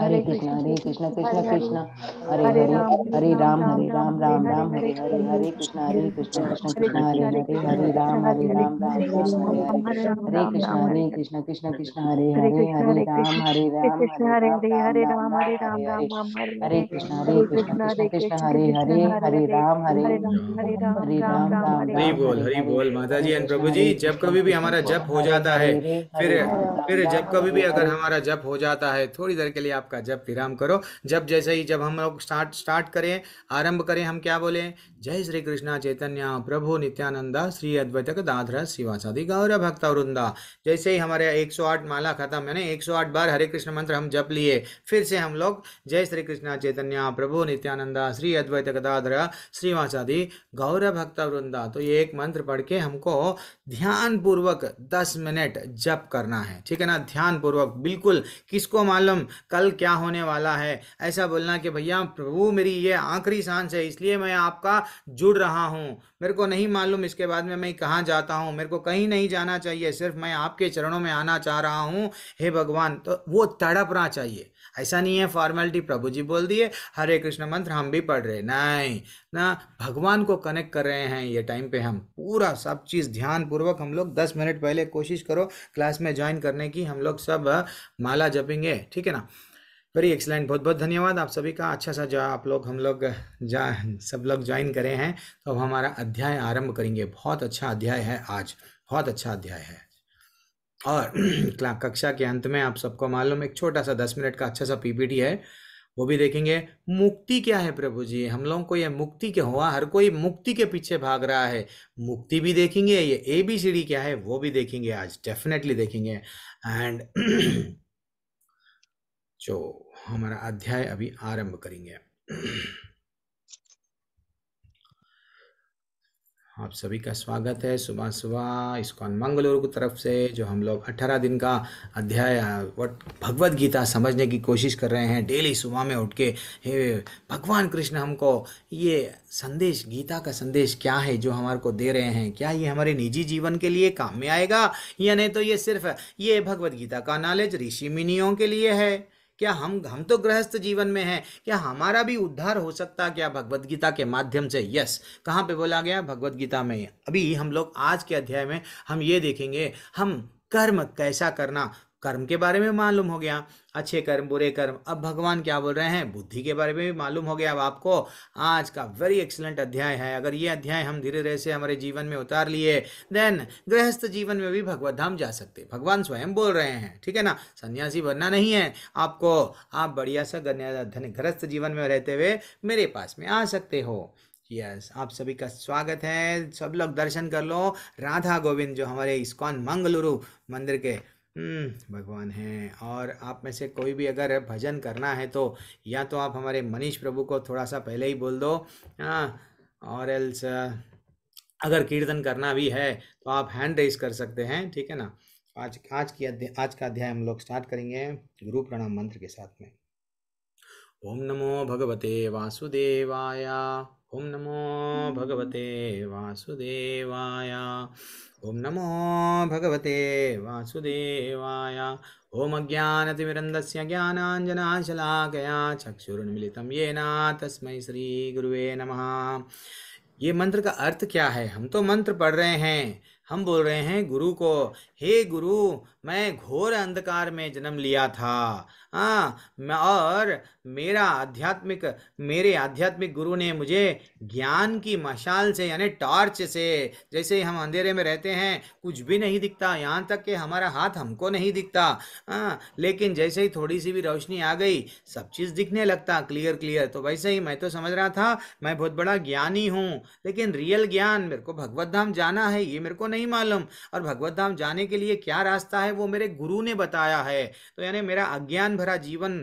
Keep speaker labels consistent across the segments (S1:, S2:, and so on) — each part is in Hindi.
S1: हरे कृष्णा हरे कृष्णा कृष्णा कृष्णा हरे हरे हरे राम हरे राम राम राम हरे हरे हरे कृष्णा हरे कृष्णा कृष्णा कृष्णा हरे हरे हरे राम हरे राम राम राम हरे हरे हरे कृष्णा हरे कृष्णा कृष्णा कृष्णा हरे हरे हरे राम हरे राम हरे हरे राम हरे राम हरे कृष्णा हरे कृष्णा कृष्ण कृष्ण हरे हरे हरे राम हरे हरे राम राम हरे बोल
S2: हरे बोल माता जी एंड प्रभु जी जब कभी भी हमारा जप हो जाता है फिर फिर जब कभी भी अगर हमारा जप हो जाता है थोड़ी देर के लिए आपका जब विराम करो जब जैसे ही जब हम लोग स्टार्ट स्टार्ट करें आरंभ करें हम क्या बोले जय श्री कृष्णा चैतन्य प्रभु नित्यानंदा श्री अद्वैत दाधर शिवासादी गौर भक्त वृंदा जैसे ही हमारे 108 माला खत्म है यानी 108 बार हरे कृष्ण मंत्र हम जप लिए फिर से हम लोग जय श्री कृष्णा चैतन्य प्रभु नित्यानंदा श्री अद्वैत दाधर श्रीवासादी गौर भक्त वृंदा तो ये एक मंत्र पढ़ के हमको ध्यानपूर्वक दस मिनट जप करना है ठीक है ना ध्यानपूर्वक बिल्कुल किसको मालूम कल क्या होने वाला है ऐसा बोलना कि भैया प्रभु मेरी ये आखिरी सांस है इसलिए मैं आपका जुड़ रहा हूँ मेरे को नहीं मालूम इसके बाद में मैं कहाँ जाता हूँ मेरे को कहीं नहीं जाना चाहिए सिर्फ मैं आपके चरणों में आना चाह रहा हूँ हे भगवान तो वो तड़पना चाहिए ऐसा नहीं है फॉर्मेलिटी प्रभु जी बोल दिए हरे कृष्ण मंत्र हम भी पढ़ रहे नहीं ना भगवान को कनेक्ट कर रहे हैं ये टाइम पे हम पूरा सब चीज़ ध्यान पूर्वक हम लोग दस मिनट पहले कोशिश करो क्लास में ज्वाइन करने की हम लोग सब माला जपेंगे ठीक है ना वेरी एक्सलेंट बहुत बहुत धन्यवाद आप सभी का अच्छा सा जो आप लोग हम लोग जा सब लोग ज्वाइन करें हैं तो अब हमारा अध्याय आरंभ करेंगे बहुत अच्छा अध्याय है आज बहुत अच्छा अध्याय है और कक्षा के अंत में आप सबको मालूम एक छोटा सा दस मिनट का अच्छा सा पीपीटी है वो भी देखेंगे मुक्ति क्या है प्रभु जी हम लोगों को ये मुक्ति क्या हुआ हर कोई मुक्ति के पीछे भाग रहा है मुक्ति भी देखेंगे ये ए बी सी डी क्या है वो भी देखेंगे आज डेफिनेटली देखेंगे एंड जो हमारा अध्याय अभी आरंभ करेंगे आप सभी का स्वागत है सुबह सुबह इसकॉन मंगलोर की तरफ से जो हम लोग 18 दिन का अध्याय भगवत गीता समझने की कोशिश कर रहे हैं डेली सुबह में उठ के हे भगवान कृष्ण हमको ये संदेश गीता का संदेश क्या है जो हमारे को दे रहे हैं क्या ये हमारे निजी जीवन के लिए काम में आएगा या नहीं तो ये सिर्फ ये भगवत गीता का नॉलेज ऋषि मिनियों के लिए है क्या हम हम तो गृहस्थ जीवन में हैं क्या हमारा भी उद्धार हो सकता क्या भगवत गीता के माध्यम से यस कहाँ पे बोला गया भगवत गीता में अभी हम लोग आज के अध्याय में हम ये देखेंगे हम कर्म कैसा करना कर्म के बारे में मालूम हो गया अच्छे कर्म बुरे कर्म अब भगवान क्या बोल रहे हैं बुद्धि के बारे में भी मालूम हो गया अब आपको आज का वेरी एक्सलेंट अध्याय है अगर ये अध्याय हम धीरे धीरे से हमारे जीवन में उतार लिए देन गृहस्थ जीवन में भी भगवत धाम जा सकते भगवान स्वयं बोल रहे हैं ठीक है ना सन्यासी बनना नहीं है आपको आप बढ़िया सा गृहस्थ जीवन में रहते हुए मेरे पास में आ सकते हो यस yes, आप सभी का स्वागत है सब लोग दर्शन कर लो राधा गोविंद जो हमारे इस्कॉन मंगलुरु मंदिर के हम्म, भगवान हैं और आप में से कोई भी अगर भजन करना है तो या तो आप हमारे मनीष प्रभु को थोड़ा सा पहले ही बोल दो आ, हाँ, और एल्स अगर कीर्तन करना भी है तो आप हैंड रेस कर सकते हैं ठीक है ना आज आज की अध्याय आज का अध्याय हम लोग स्टार्ट करेंगे गुरु प्रणाम मंत्र के साथ में ओम नमो भगवते वासुदेवाया ओम नमो हम्म। भगवते वासुदेवाया ओं नमो भगवते वासुदेवाय ओम ॐ अज्ञानतिमिरन्दस्य ये ना तस्म श्री गुरु नम ये मंत्र का अर्थ क्या है हम तो मंत्र पढ़ रहे हैं हम बोल रहे हैं गुरु को हे गुरु मैं घोर अंधकार में जन्म लिया था हाँ और मेरा आध्यात्मिक मेरे आध्यात्मिक गुरु ने मुझे ज्ञान की मशाल से यानी टॉर्च से जैसे हम अंधेरे में रहते हैं कुछ भी नहीं दिखता यहाँ तक कि हमारा हाथ हमको नहीं दिखता आ, हाँ, लेकिन जैसे ही थोड़ी सी भी रोशनी आ गई सब चीज़ दिखने लगता क्लियर क्लियर तो वैसे ही मैं तो समझ रहा था मैं बहुत बड़ा ज्ञानी हूँ लेकिन रियल ज्ञान मेरे को भगवत धाम जाना है ये मेरे को नहीं मालूम और भगवत धाम जाने के लिए क्या रास्ता है वो मेरे गुरु ने बताया है तो यानी मेरा अज्ञान भरा जीवन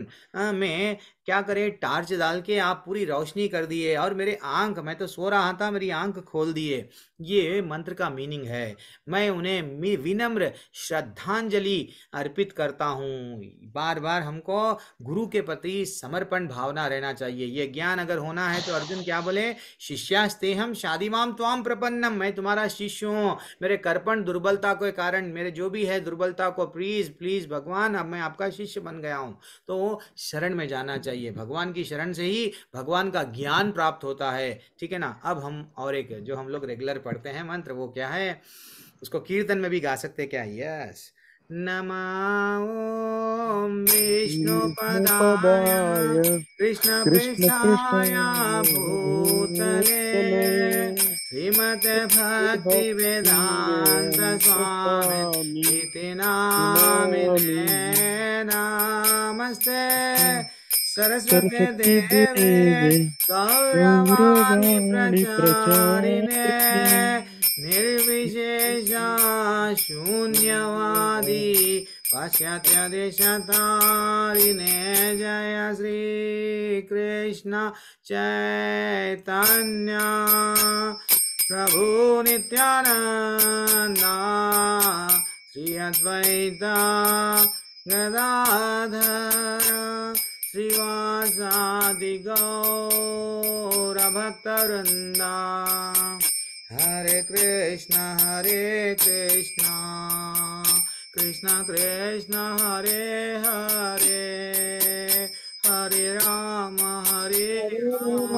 S2: में क्या करे टार्च डाल के आप पूरी रोशनी कर दिए और मेरे आंख मैं तो सो रहा था मेरी आंख खोल दिए ये मंत्र का मीनिंग है मैं उन्हें विनम्र श्रद्धांजलि अर्पित करता हूँ बार बार हमको गुरु के प्रति समर्पण भावना रहना चाहिए ये ज्ञान अगर होना है तो अर्जुन क्या बोले शिष्यास्ते हम माम त्वाम प्रपन्नम मैं तुम्हारा शिष्य हूँ मेरे कर्पण दुर्बलता के कारण मेरे जो भी है दुर्बलता को प्लीज प्लीज भगवान अब मैं आपका शिष्य बन गया हूँ तो शरण में जाना चाहिए चाहिए भगवान की शरण से ही भगवान का ज्ञान प्राप्त होता है ठीक है ना अब हम और एक जो हम लोग रेगुलर पढ़ते हैं मंत्र वो क्या है उसको कीर्तन में भी गा सकते क्या यस
S1: नमो पदाय कृष्ण कृष्णाय भूतले स्वामी नाम नमस्ते सरस्वती देवे गौरवाणि प्रचारिणे निर्विशेषा शून्यवादी पाश्चात्यदेशतारिणे जय श्री कृष्ण चैतन्या प्रभु नित्यानन्दा श्री अद्वैता गदाधर वृंदा हरे कृष्ण हरे कृष्ण कृष्ण कृष्ण हरे हरे हरे राम हरे राम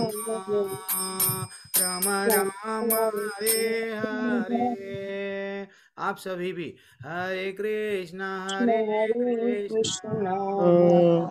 S1: राम राम हरे हरे आप सभी भी हरे कृष्ण हरे कृष्ण हम्म।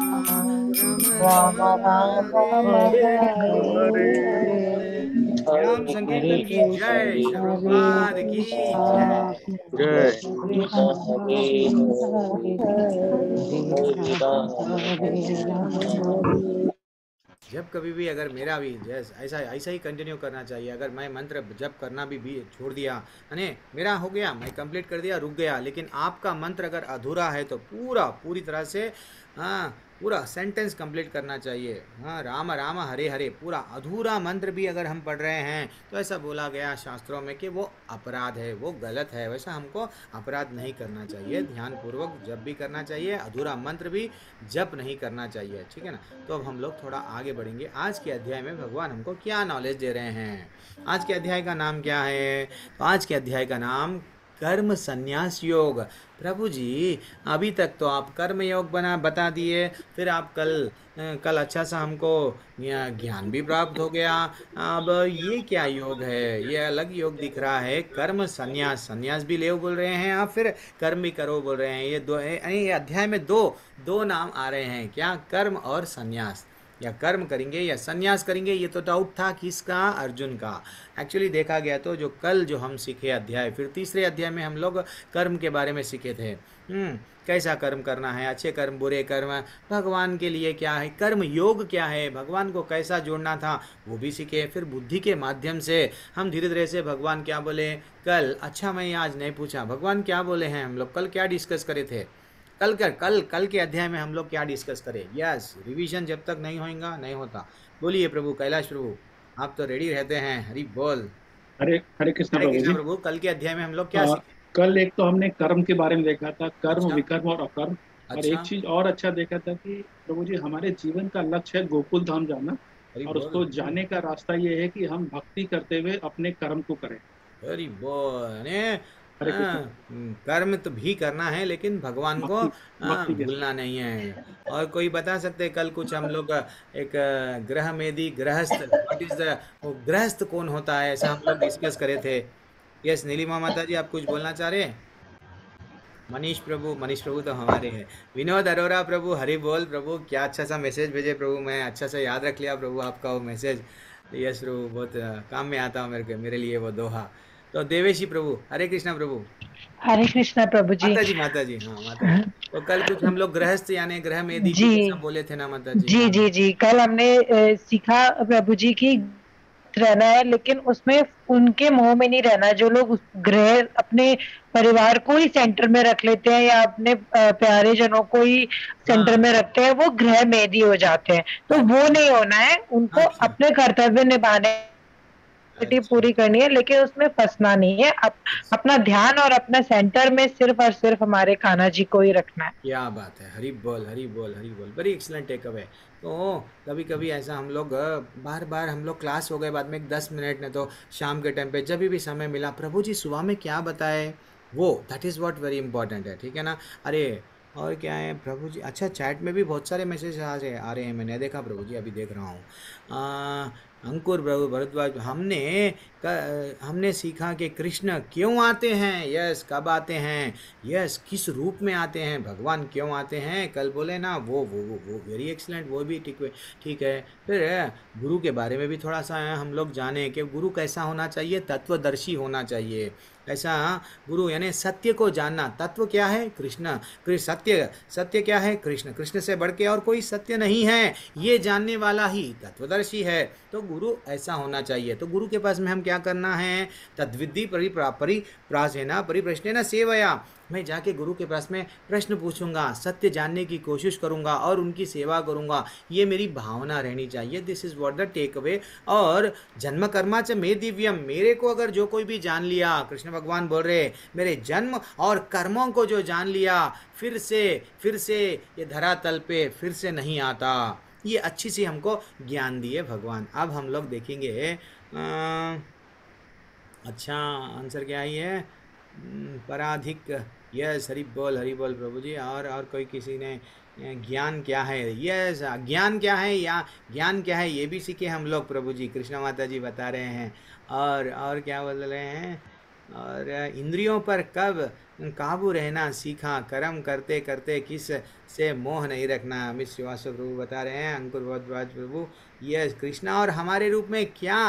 S1: जब
S2: कभी भी अगर मेरा भी जैस ऐसा ऐसा ही कंटिन्यू करना चाहिए अगर मैं मंत्र जब करना भी, भी छोड़ दिया यानी मेरा हो गया मैं कंप्लीट कर दिया रुक गया लेकिन आपका मंत्र अगर अधूरा है तो पूरा पूरी तरह से हाँ पूरा सेंटेंस कंप्लीट करना चाहिए हाँ राम राम हरे हरे पूरा अधूरा मंत्र भी अगर हम पढ़ रहे हैं तो ऐसा बोला गया शास्त्रों में कि वो अपराध है वो गलत है वैसा हमको अपराध नहीं करना चाहिए ध्यानपूर्वक जब भी करना चाहिए अधूरा मंत्र भी जप नहीं करना चाहिए ठीक है ना तो अब हम लोग थोड़ा आगे बढ़ेंगे आज के अध्याय में भगवान हमको क्या नॉलेज दे रहे हैं आज के अध्याय का नाम क्या है तो आज के अध्याय का नाम कर्म संन्यास योग प्रभु जी अभी तक तो आप कर्म योग बना बता दिए फिर आप कल कल अच्छा सा हमको ज्ञान भी प्राप्त हो गया अब ये क्या योग है ये अलग योग दिख रहा है कर्म संन्यास संन्यास भी ले बोल रहे हैं आप फिर कर्म भी करो बोल रहे हैं ये दो ये अध्याय में दो दो नाम आ रहे हैं क्या कर्म और संन्यास या कर्म करेंगे या संन्यास करेंगे ये तो डाउट था किसका अर्जुन का एक्चुअली देखा गया तो जो कल जो हम सीखे अध्याय फिर तीसरे अध्याय में हम लोग कर्म के बारे में सीखे थे हम्म, कैसा कर्म करना है अच्छे कर्म बुरे कर्म भगवान के लिए क्या है कर्म योग क्या है भगवान को कैसा जोड़ना था वो भी सीखे फिर बुद्धि के माध्यम से हम धीरे धीरे से भगवान क्या बोले कल अच्छा मैं आज नहीं पूछा भगवान क्या बोले हैं हम लोग कल क्या डिस्कस करे थे कल कर कल कल के अध्याय में हम लोग क्या डिस्कस करें यस रिवीजन जब तक नहीं होएगा नहीं होता बोलिए प्रभु कैलाश प्रभु आप तो रेडी रहते हैं हरी बोल हरे हरे कृष्ण प्रभु, प्रभु कल के अध्याय में हम लोग क्या हाँ, कल एक तो हमने कर्म के बारे में देखा था कर्म अच्छा। विकर्म और अकर्म अच्छा? और एक चीज और अच्छा
S3: देखा था कि प्रभु जी हमारे जीवन का लक्ष्य है गोकुल धाम जाना और उसको जाने का रास्ता
S2: ये है कि हम भक्ति करते हुए अपने कर्म को करें वेरी बोल हाँ। हम्म, कर्म तो भी करना है लेकिन भगवान को हाँ, भूलना नहीं है और कोई बता सकते कल कुछ हम लोग एक ग्रह मेदी गृहस्थ व्हाट इज द गृहस्थ कौन होता है ऐसा हम लोग डिस्कस करे थे यस नीलिमा माता जी आप कुछ बोलना चाह रहे हैं मनीष प्रभु मनीष प्रभु तो हमारे हैं विनोद अरोरा प्रभु हरि बोल प्रभु क्या अच्छा सा मैसेज भेजे प्रभु मैं अच्छा सा याद रख लिया प्रभु आपका वो मैसेज यस प्रभु बहुत काम में आता मेरे को मेरे लिए वो दोहा तो देवेशी प्रभु हरे कृष्णा प्रभु
S1: हरे कृष्णा प्रभु जी माता जी माता
S2: जी हाँ माता जी तो कल कुछ हम लोग गृहस्थ यानी गृह में जी बोले थे ना माता जी जी हाँ। जी जी कल
S1: हमने सीखा प्रभु जी की
S2: रहना है लेकिन उसमें उनके मोह में नहीं रहना जो लोग ग्रह अपने
S1: परिवार को ही सेंटर में रख लेते हैं या अपने प्यारे जनों को ही सेंटर हाँ। में रखते हैं वो ग्रह मेदी हो जाते हैं तो वो नहीं होना है उनको अच्छा। अपने कर्तव्य
S2: निभाने कैपेसिटी पूरी करनी है लेकिन उसमें फंसना नहीं है अप, अपना ध्यान और अपना सेंटर में सिर्फ और सिर्फ हमारे खाना जी को ही रखना है क्या बात है हरी बोल हरी बोल हरी बोल बड़ी एक्सलेंट टेक अवे तो कभी कभी ऐसा हम लोग बार बार हम लोग क्लास हो गए बाद में एक दस मिनट ने तो शाम के टाइम पे जब भी समय मिला प्रभु जी सुबह में क्या बताए वो that is what very important है ठीक है ना अरे और क्या है प्रभु जी अच्छा चैट में भी बहुत सारे मैसेज आ रहे आ रहे हैं मैंने देखा प्रभु जी अभी देख रहा हूँ अंकुर प्रभु भरद्वाज हमने हमने सीखा कि कृष्ण क्यों आते हैं यस कब आते हैं यस किस रूप में आते हैं भगवान क्यों आते हैं कल बोले ना वो वो वो वो वेरी एक्सलेंट वो भी ठीक ठीक है फिर गुरु के बारे में भी थोड़ा सा हम लोग जाने कि गुरु कैसा होना चाहिए तत्वदर्शी होना चाहिए ऐसा गुरु यानी सत्य को जानना तत्व क्या है कृष्ण सत्य सत्य क्या है कृष्ण कृष्ण से बढ़ के और कोई सत्य नहीं है ये जानने वाला ही तत्वदर्शी है तो गुरु ऐसा होना चाहिए तो गुरु के पास में हम क्या करना है तद्विधि परिप्रा प्राजेना परिप्रश्न सेवया मैं जाके गुरु के पास में प्रश्न पूछूंगा सत्य जानने की कोशिश करूंगा और उनकी सेवा करूंगा ये मेरी भावना रहनी चाहिए this is what the takeaway और जन्म कर्मा च मे दिव्यम मेरे को अगर जो कोई भी जान लिया कृष्ण भगवान बोल रहे मेरे जन्म और कर्मों को जो जान लिया फिर से फिर से ये धरातल पे फिर से नहीं आता ये अच्छी सी हमको ज्ञान दिए भगवान अब हम लोग देखेंगे आ, अच्छा आंसर क्या ही है पराधिक यस हरी बोल हरी बोल प्रभु जी और और कोई किसी ने ज्ञान क्या है यस ज्ञान क्या है या ज्ञान क्या है ये भी सीखे हम लोग प्रभु जी कृष्ण माता जी बता रहे हैं और और क्या बोल रहे हैं और इंद्रियों पर कब काबू रहना सीखा कर्म करते करते किस से मोह नहीं रखना अमित श्रीवास्तव प्रभु बता रहे हैं अंकुर प्रभु यस कृष्णा और हमारे रूप में क्या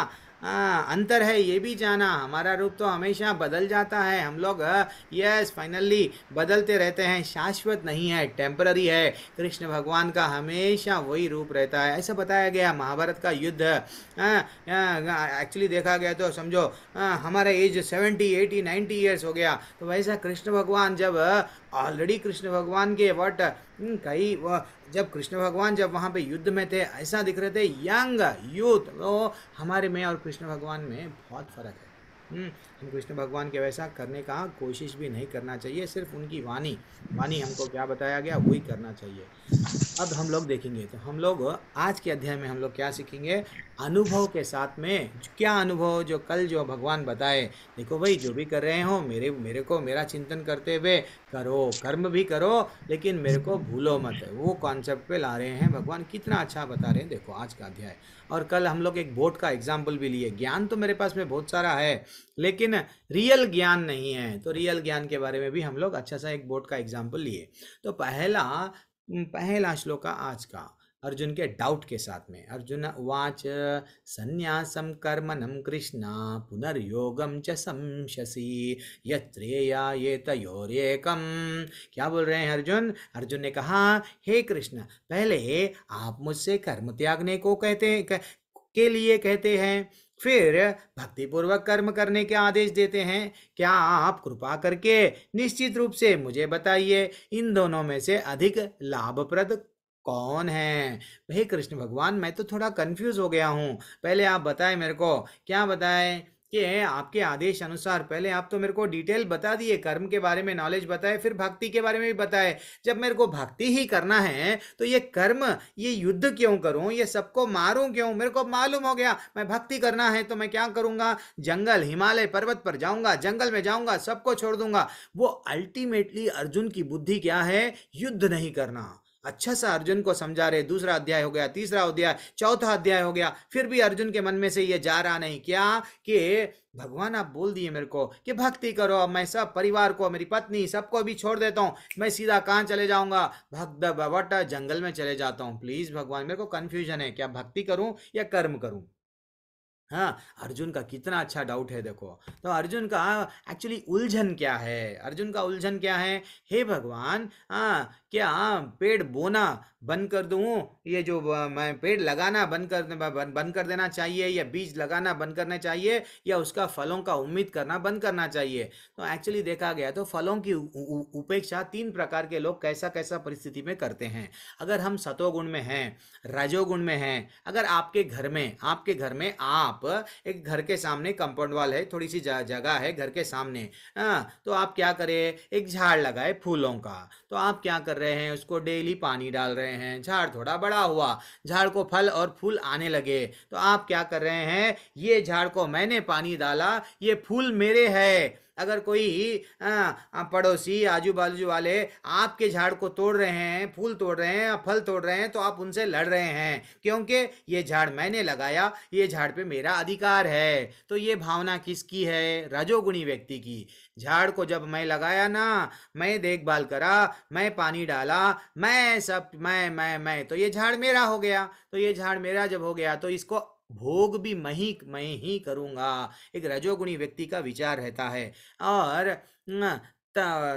S2: आ, अंतर है ये भी जाना हमारा रूप तो हमेशा बदल जाता है हम लोग यस फाइनली बदलते रहते हैं शाश्वत नहीं है टेम्पररी है कृष्ण भगवान का हमेशा वही रूप रहता है ऐसा बताया गया महाभारत का युद्ध एक्चुअली हाँ, हाँ, हाँ, देखा गया तो समझो हमारा age seventy eighty ninety years हो गया तो वैसा कृष्ण भगवान जब ऑलरेडी कृष्ण भगवान के वट हम्म, कई जब कृष्ण भगवान जब वहाँ पे युद्ध में थे ऐसा दिख रहे थे यंग यूथ वो तो हमारे में और कृष्ण भगवान में बहुत फर्क है हम्म, हम कृष्ण भगवान के वैसा करने का कोशिश भी नहीं करना चाहिए सिर्फ उनकी वाणी वाणी हमको क्या बताया गया वही करना चाहिए अब हम लोग देखेंगे तो हम लोग आज के अध्याय में हम लोग क्या सीखेंगे अनुभव के साथ में क्या अनुभव जो कल जो भगवान बताए देखो भाई जो भी कर रहे हो मेरे मेरे को मेरा चिंतन करते हुए करो कर्म भी करो लेकिन मेरे को भूलो मत वो कॉन्सेप्ट पे ला रहे हैं भगवान कितना अच्छा बता रहे हैं देखो आज का अध्याय और कल हम लोग एक बोर्ड का एग्जाम्पल भी लिए ज्ञान तो मेरे पास में बहुत सारा है लेकिन रियल ज्ञान नहीं है तो रियल ज्ञान के बारे में भी हम लोग अच्छा सा एक बोर्ड का एग्जाम्पल लिए तो पहला पहला श्लोक आज का अर्जुन के डाउट के साथ में अर्जुन उवाच संन्यासम कर्मणम कृष्णा पुनर्योगम च संशसी यत्रेया ये तयोरेकम क्या बोल रहे हैं अर्जुन अर्जुन ने कहा हे कृष्ण पहले आप मुझसे कर्म त्यागने को कहते कह, के लिए कहते हैं फिर भक्तिपूर्वक कर्म करने के आदेश देते हैं क्या आप कृपा करके निश्चित रूप से मुझे बताइए इन दोनों में से अधिक लाभप्रद कौन है भाई कृष्ण भगवान मैं तो थोड़ा कंफ्यूज हो गया हूँ पहले आप बताएं मेरे को क्या बताएं कि आपके आदेश अनुसार पहले आप तो मेरे को डिटेल बता दिए कर्म के बारे में नॉलेज बताए फिर भक्ति के बारे में भी बताए जब मेरे को भक्ति ही करना है तो ये कर्म ये युद्ध क्यों करूं ये सबको मारूं क्यों मेरे को मालूम हो गया मैं भक्ति करना है तो मैं क्या करूंगा जंगल हिमालय पर्वत पर जाऊंगा जंगल में जाऊंगा सबको छोड़ दूंगा वो अल्टीमेटली अर्जुन की बुद्धि क्या है युद्ध नहीं करना अच्छा सा अर्जुन को समझा रहे दूसरा अध्याय हो गया तीसरा अध्याय चौथा अध्याय हो गया फिर भी अर्जुन के मन में से ये जा रहा नहीं क्या कि भगवान आप बोल दिए मेरे को कि भक्ति करो मैं सब परिवार को मेरी पत्नी सबको भी छोड़ देता हूँ मैं सीधा कहाँ चले जाऊँगा भक्त बवट जंगल में चले जाता हूँ प्लीज़ भगवान मेरे को कन्फ्यूजन है क्या भक्ति करूँ या कर्म करूँ हाँ अर्जुन का कितना अच्छा डाउट है देखो तो अर्जुन का एक्चुअली उलझन क्या है अर्जुन का उलझन क्या है हे भगवान हाँ क्या पेड़ बोना बंद कर दूँ ये जो मैं पेड़ लगाना बंद कर बंद कर देना चाहिए या बीज लगाना बंद करना चाहिए या उसका फलों का उम्मीद करना बंद करना चाहिए तो एक्चुअली देखा गया तो फलों की उपेक्षा तीन प्रकार के लोग कैसा कैसा परिस्थिति में करते हैं अगर हम सतोगुण में हैं रजोगुण में हैं अगर आपके घर में आपके घर में आप आप एक घर के सामने कंपाउंड वाल है थोड़ी सी जगह है घर के सामने आ, हाँ, तो आप क्या करें एक झाड़ लगाए फूलों का तो आप क्या कर रहे हैं उसको डेली पानी डाल रहे हैं झाड़ थोड़ा बड़ा हुआ झाड़ को फल और फूल आने लगे तो आप क्या कर रहे हैं ये झाड़ को मैंने पानी डाला ये फूल मेरे है अगर कोई ही हाँ, पड़ोसी आजू बाजू वाले आपके झाड़ को तोड़ रहे हैं फूल तोड़ रहे हैं फल तोड़ रहे हैं तो आप उनसे लड़ रहे हैं क्योंकि ये झाड़ मैंने लगाया ये झाड़ पे मेरा अधिकार है तो ये भावना किसकी है रजोगुणी व्यक्ति की झाड़ को जब मैं लगाया ना मैं देखभाल करा मैं पानी डाला मैं सब मैं मैं मैं तो ये झाड़ मेरा हो गया तो ये झाड़ मेरा जब हो गया तो इसको भोग भी मैं ही मैं ही करूँगा एक रजोगुणी व्यक्ति का विचार रहता है और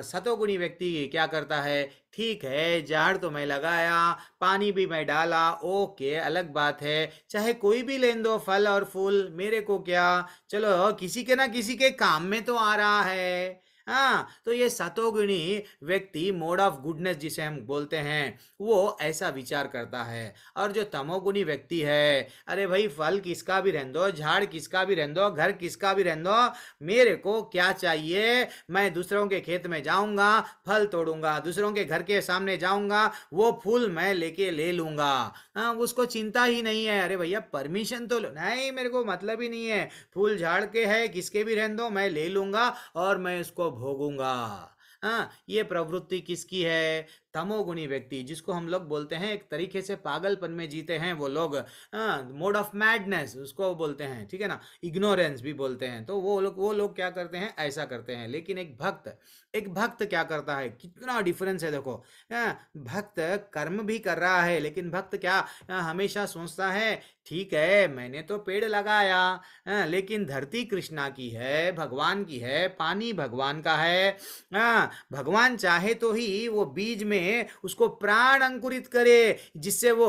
S2: सतोगुणी व्यक्ति क्या करता है ठीक है झाड़ तो मैं लगाया पानी भी मैं डाला ओके अलग बात है चाहे कोई भी ले दो फल और फूल मेरे को क्या चलो किसी के ना किसी के काम में तो आ रहा है हाँ तो ये सतोगुणी व्यक्ति मोड ऑफ गुडनेस जिसे हम बोलते हैं वो ऐसा विचार करता है और जो तमोगुणी व्यक्ति है अरे भाई फल किसका भी रहने दो झाड़ किसका भी रहने दो घर किसका भी रहने दो मेरे को क्या चाहिए मैं दूसरों के खेत में जाऊंगा फल तोड़ूंगा दूसरों के घर के सामने जाऊंगा वो फूल मैं लेके ले लूंगा हाँ उसको चिंता ही नहीं है अरे भैया परमिशन तो लो नहीं मेरे को मतलब ही नहीं है फूल झाड़ के है किसके भी रहने दो मैं ले लूंगा और मैं उसको भोगूंगा हाँ ये प्रवृत्ति किसकी है तमोगुणी व्यक्ति जिसको हम लोग बोलते हैं एक तरीके से पागलपन में जीते हैं वो लोग मोड ऑफ मैडनेस उसको बोलते हैं ठीक है ना इग्नोरेंस भी बोलते हैं तो वो लोग वो लोग क्या करते हैं ऐसा करते हैं लेकिन एक भक्त एक भक्त क्या करता है कितना डिफरेंस है देखो आ, हाँ, भक्त कर्म भी कर रहा है लेकिन भक्त क्या आ, हाँ, हमेशा सोचता है ठीक है मैंने तो पेड़ लगाया हाँ, लेकिन धरती कृष्णा की है भगवान की है पानी भगवान का है हाँ, भगवान चाहे तो ही वो बीज में उसको प्राण अंकुरित करे जिससे वो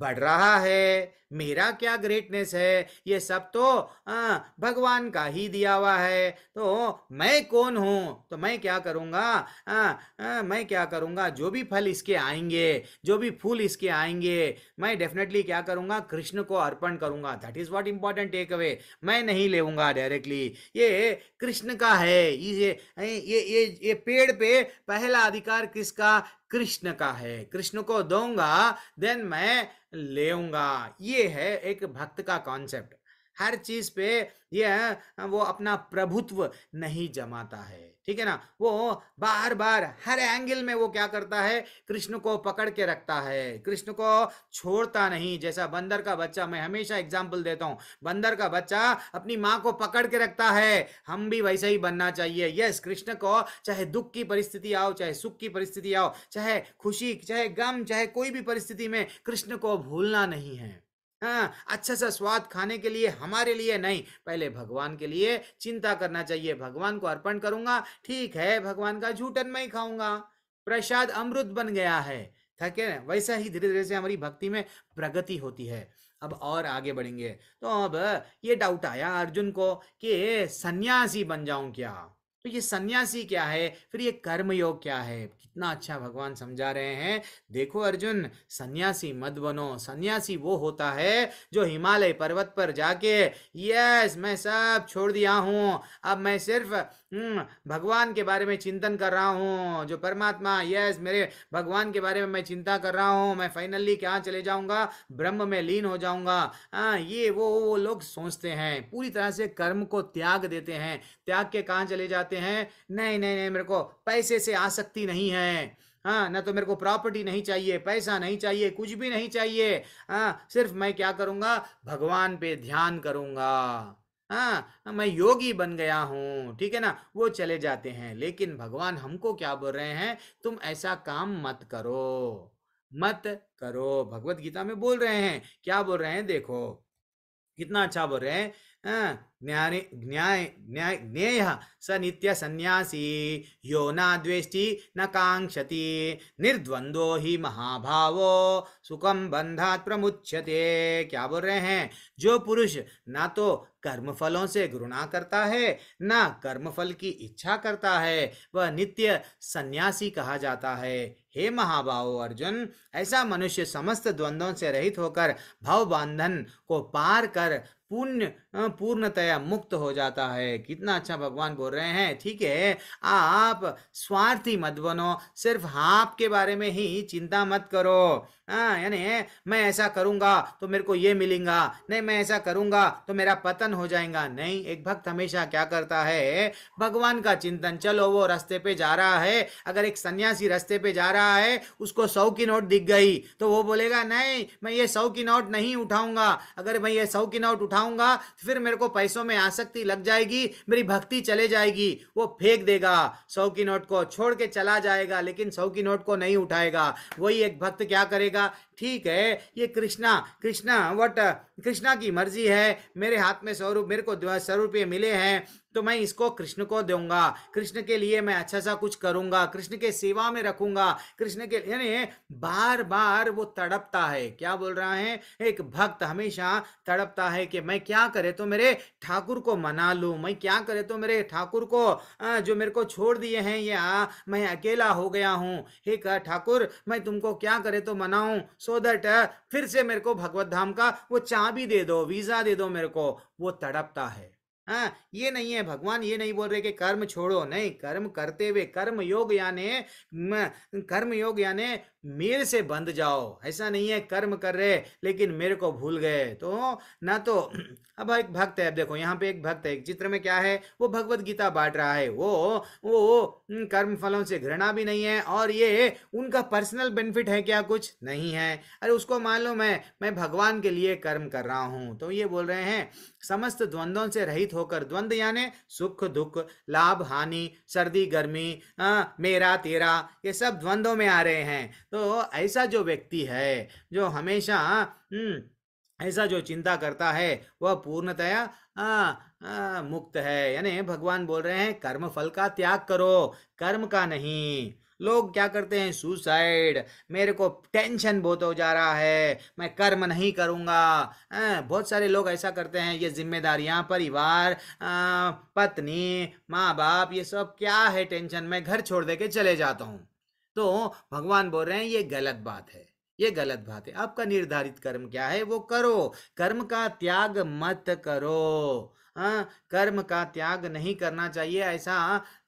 S2: बढ़ रहा है मेरा क्या ग्रेटनेस है ये सब तो आ, हाँ, भगवान का ही दिया हुआ है तो मैं कौन हूँ तो मैं क्या करूँगा हाँ, हाँ, मैं क्या करूँगा जो भी फल इसके आएंगे जो भी फूल इसके आएंगे मैं डेफिनेटली क्या करूँगा कृष्ण को अर्पण करूँगा that is what important takeaway मैं नहीं लेगा डायरेक्टली ये कृष्ण का है ये ये ये, ये पेड़ पे पहला अधिकार किसका कृष्ण का है कृष्ण को दूंगा देन मैं लेऊंगा ये है एक भक्त का कॉन्सेप्ट हर चीज पे यह वो अपना प्रभुत्व नहीं जमाता है ठीक है ना वो बार बार हर एंगल में वो क्या करता है कृष्ण को पकड़ के रखता है कृष्ण को छोड़ता नहीं जैसा बंदर का बच्चा मैं हमेशा एग्जाम्पल देता हूँ बंदर का बच्चा अपनी माँ को पकड़ के रखता है हम भी वैसे ही बनना चाहिए यस कृष्ण को चाहे दुख की परिस्थिति आओ चाहे सुख की परिस्थिति आओ चाहे खुशी चाहे गम चाहे कोई भी परिस्थिति में कृष्ण को भूलना नहीं है हाँ अच्छा सा स्वाद खाने के लिए हमारे लिए नहीं पहले भगवान के लिए चिंता करना चाहिए भगवान को अर्पण करूंगा ठीक है भगवान का झूठन मैं खाऊंगा प्रसाद अमृत बन गया है थके वैसा ही धीरे धीरे से हमारी भक्ति में प्रगति होती है अब और आगे बढ़ेंगे तो अब ये डाउट आया अर्जुन को कि सन्यासी बन जाऊं क्या तो ये सन्यासी क्या है फिर ये कर्मयोग क्या है कितना अच्छा भगवान समझा रहे हैं देखो अर्जुन सन्यासी मत बनो सन्यासी वो होता है जो हिमालय पर्वत पर जाके यस मैं सब छोड़ दिया हूँ अब मैं सिर्फ हम्म, भगवान के बारे में चिंतन कर रहा हूँ जो परमात्मा यस मेरे भगवान के बारे में मैं चिंता कर रहा हूँ मैं फाइनली कहाँ चले जाऊँगा ब्रह्म में लीन हो जाऊँगा हाँ, ये वो वो लोग सोचते हैं पूरी तरह से कर्म को त्याग देते हैं त्याग के कहाँ चले जाते हैं नहीं नहीं नहीं मेरे को पैसे से आसक्ति नहीं है हैं हाँ ना तो मेरे को प्रॉपर्टी नहीं चाहिए पैसा नहीं चाहिए कुछ भी नहीं चाहिए हाँ सिर्फ मैं क्या करूँगा भगवान पे ध्यान करूँगा हाँ मैं योगी बन गया हूँ ठीक है ना वो चले जाते हैं लेकिन भगवान हमको क्या बोल रहे हैं तुम ऐसा काम मत करो मत करो भगवत गीता में बोल रहे हैं क्या बोल रहे हैं देखो कितना अच्छा बोल रहे हैं ज्ञाने ज्ञेय स नित्य सन्यासी यो न द्वेष्टि न कांक्षति निर्द्वंदो ही महाभावो सुखम बंधा प्रमुच्यते क्या बोल रहे हैं जो पुरुष ना तो कर्म फलों से घृणा करता है ना कर्म फल की इच्छा करता है वह नित्य सन्यासी कहा जाता है हे महाभाव अर्जुन ऐसा मनुष्य समस्त द्वंद्वों से रहित होकर भव बांधन को पार कर पुण्य हाँ, पूर्णतया मुक्त हो जाता है कितना अच्छा भगवान बोल रहे हैं ठीक है आप स्वार्थी मत बनो सिर्फ आपके बारे में ही चिंता मत करो हाँ यानी मैं ऐसा करूंगा तो मेरे को ये मिलेगा नहीं मैं ऐसा करूंगा तो मेरा पतन हो जाएगा नहीं एक भक्त हमेशा क्या करता है भगवान का चिंतन चलो वो रास्ते पे जा रहा है अगर एक सन्यासी रास्ते पे जा रहा है उसको सौ की नोट दिख गई तो वो बोलेगा नहीं मैं ये सौ की नोट नहीं उठाऊंगा अगर मैं ये सौ की नोट उठाऊंगा फिर मेरे को पैसों में आसक्ति लग जाएगी मेरी भक्ति चले जाएगी वो फेंक देगा सौ की नोट को छोड़ के चला जाएगा लेकिन सौ की नोट को नहीं उठाएगा वही एक भक्त क्या करेगा ठीक है ये कृष्णा कृष्णा वट कृष्णा की मर्जी है मेरे हाथ में सौ रुपये मेरे को सौ रुपये मिले हैं तो मैं इसको कृष्ण को दूंगा कृष्ण के लिए मैं अच्छा सा कुछ करूंगा कृष्ण के सेवा में रखूंगा कृष्ण के यानी बार बार वो तड़पता है क्या बोल रहा है एक भक्त हमेशा तड़पता है कि मैं क्या करे तो मेरे ठाकुर को मना लू मैं क्या करे तो मेरे ठाकुर को जो मेरे को छोड़ दिए हैं या मैं अकेला हो गया हूँ हे ठाकुर मैं तुमको क्या करे तो मनाऊ सो दट दैट फिर से मेरे को भगवत धाम का वो भी दे दो वीजा दे दो मेरे को वो तड़पता है हाँ ये नहीं है भगवान ये नहीं बोल रहे कि कर्म छोड़ो नहीं कर्म करते हुए कर्म योग यानी कर्म योग यानी मेरे से बंध जाओ ऐसा नहीं है कर्म कर रहे लेकिन मेरे को भूल गए तो ना तो अब एक भक्त है अब देखो यहाँ पे एक भक्त है एक चित्र में क्या है वो भगवत गीता बांट रहा है वो वो कर्म फलों से घृणा भी नहीं है और ये उनका पर्सनल बेनिफिट है क्या कुछ नहीं है अरे उसको मालूम है मैं भगवान के लिए कर्म कर रहा हूँ तो ये बोल रहे हैं समस्त द्वंद्वों से रहित होकर द्वंद्व यानी सुख दुख लाभ हानि सर्दी गर्मी आ, मेरा तेरा ये सब द्वंद्वों में आ रहे हैं तो ऐसा जो व्यक्ति है जो हमेशा हम्म, ऐसा जो चिंता करता है वह पूर्णतया मुक्त है यानी भगवान बोल रहे हैं कर्म फल का त्याग करो कर्म का नहीं लोग क्या करते हैं सुसाइड मेरे को टेंशन बहुत हो जा रहा है मैं कर्म नहीं करूँगा बहुत सारे लोग ऐसा करते हैं ये जिम्मेदारियाँ परिवार पत्नी माँ बाप ये सब क्या है टेंशन मैं घर छोड़ दे के चले जाता हूँ तो भगवान बोल रहे हैं ये गलत बात है ये गलत बात है आपका निर्धारित कर्म क्या है वो करो कर्म का त्याग मत करो हाँ कर्म का त्याग नहीं करना चाहिए ऐसा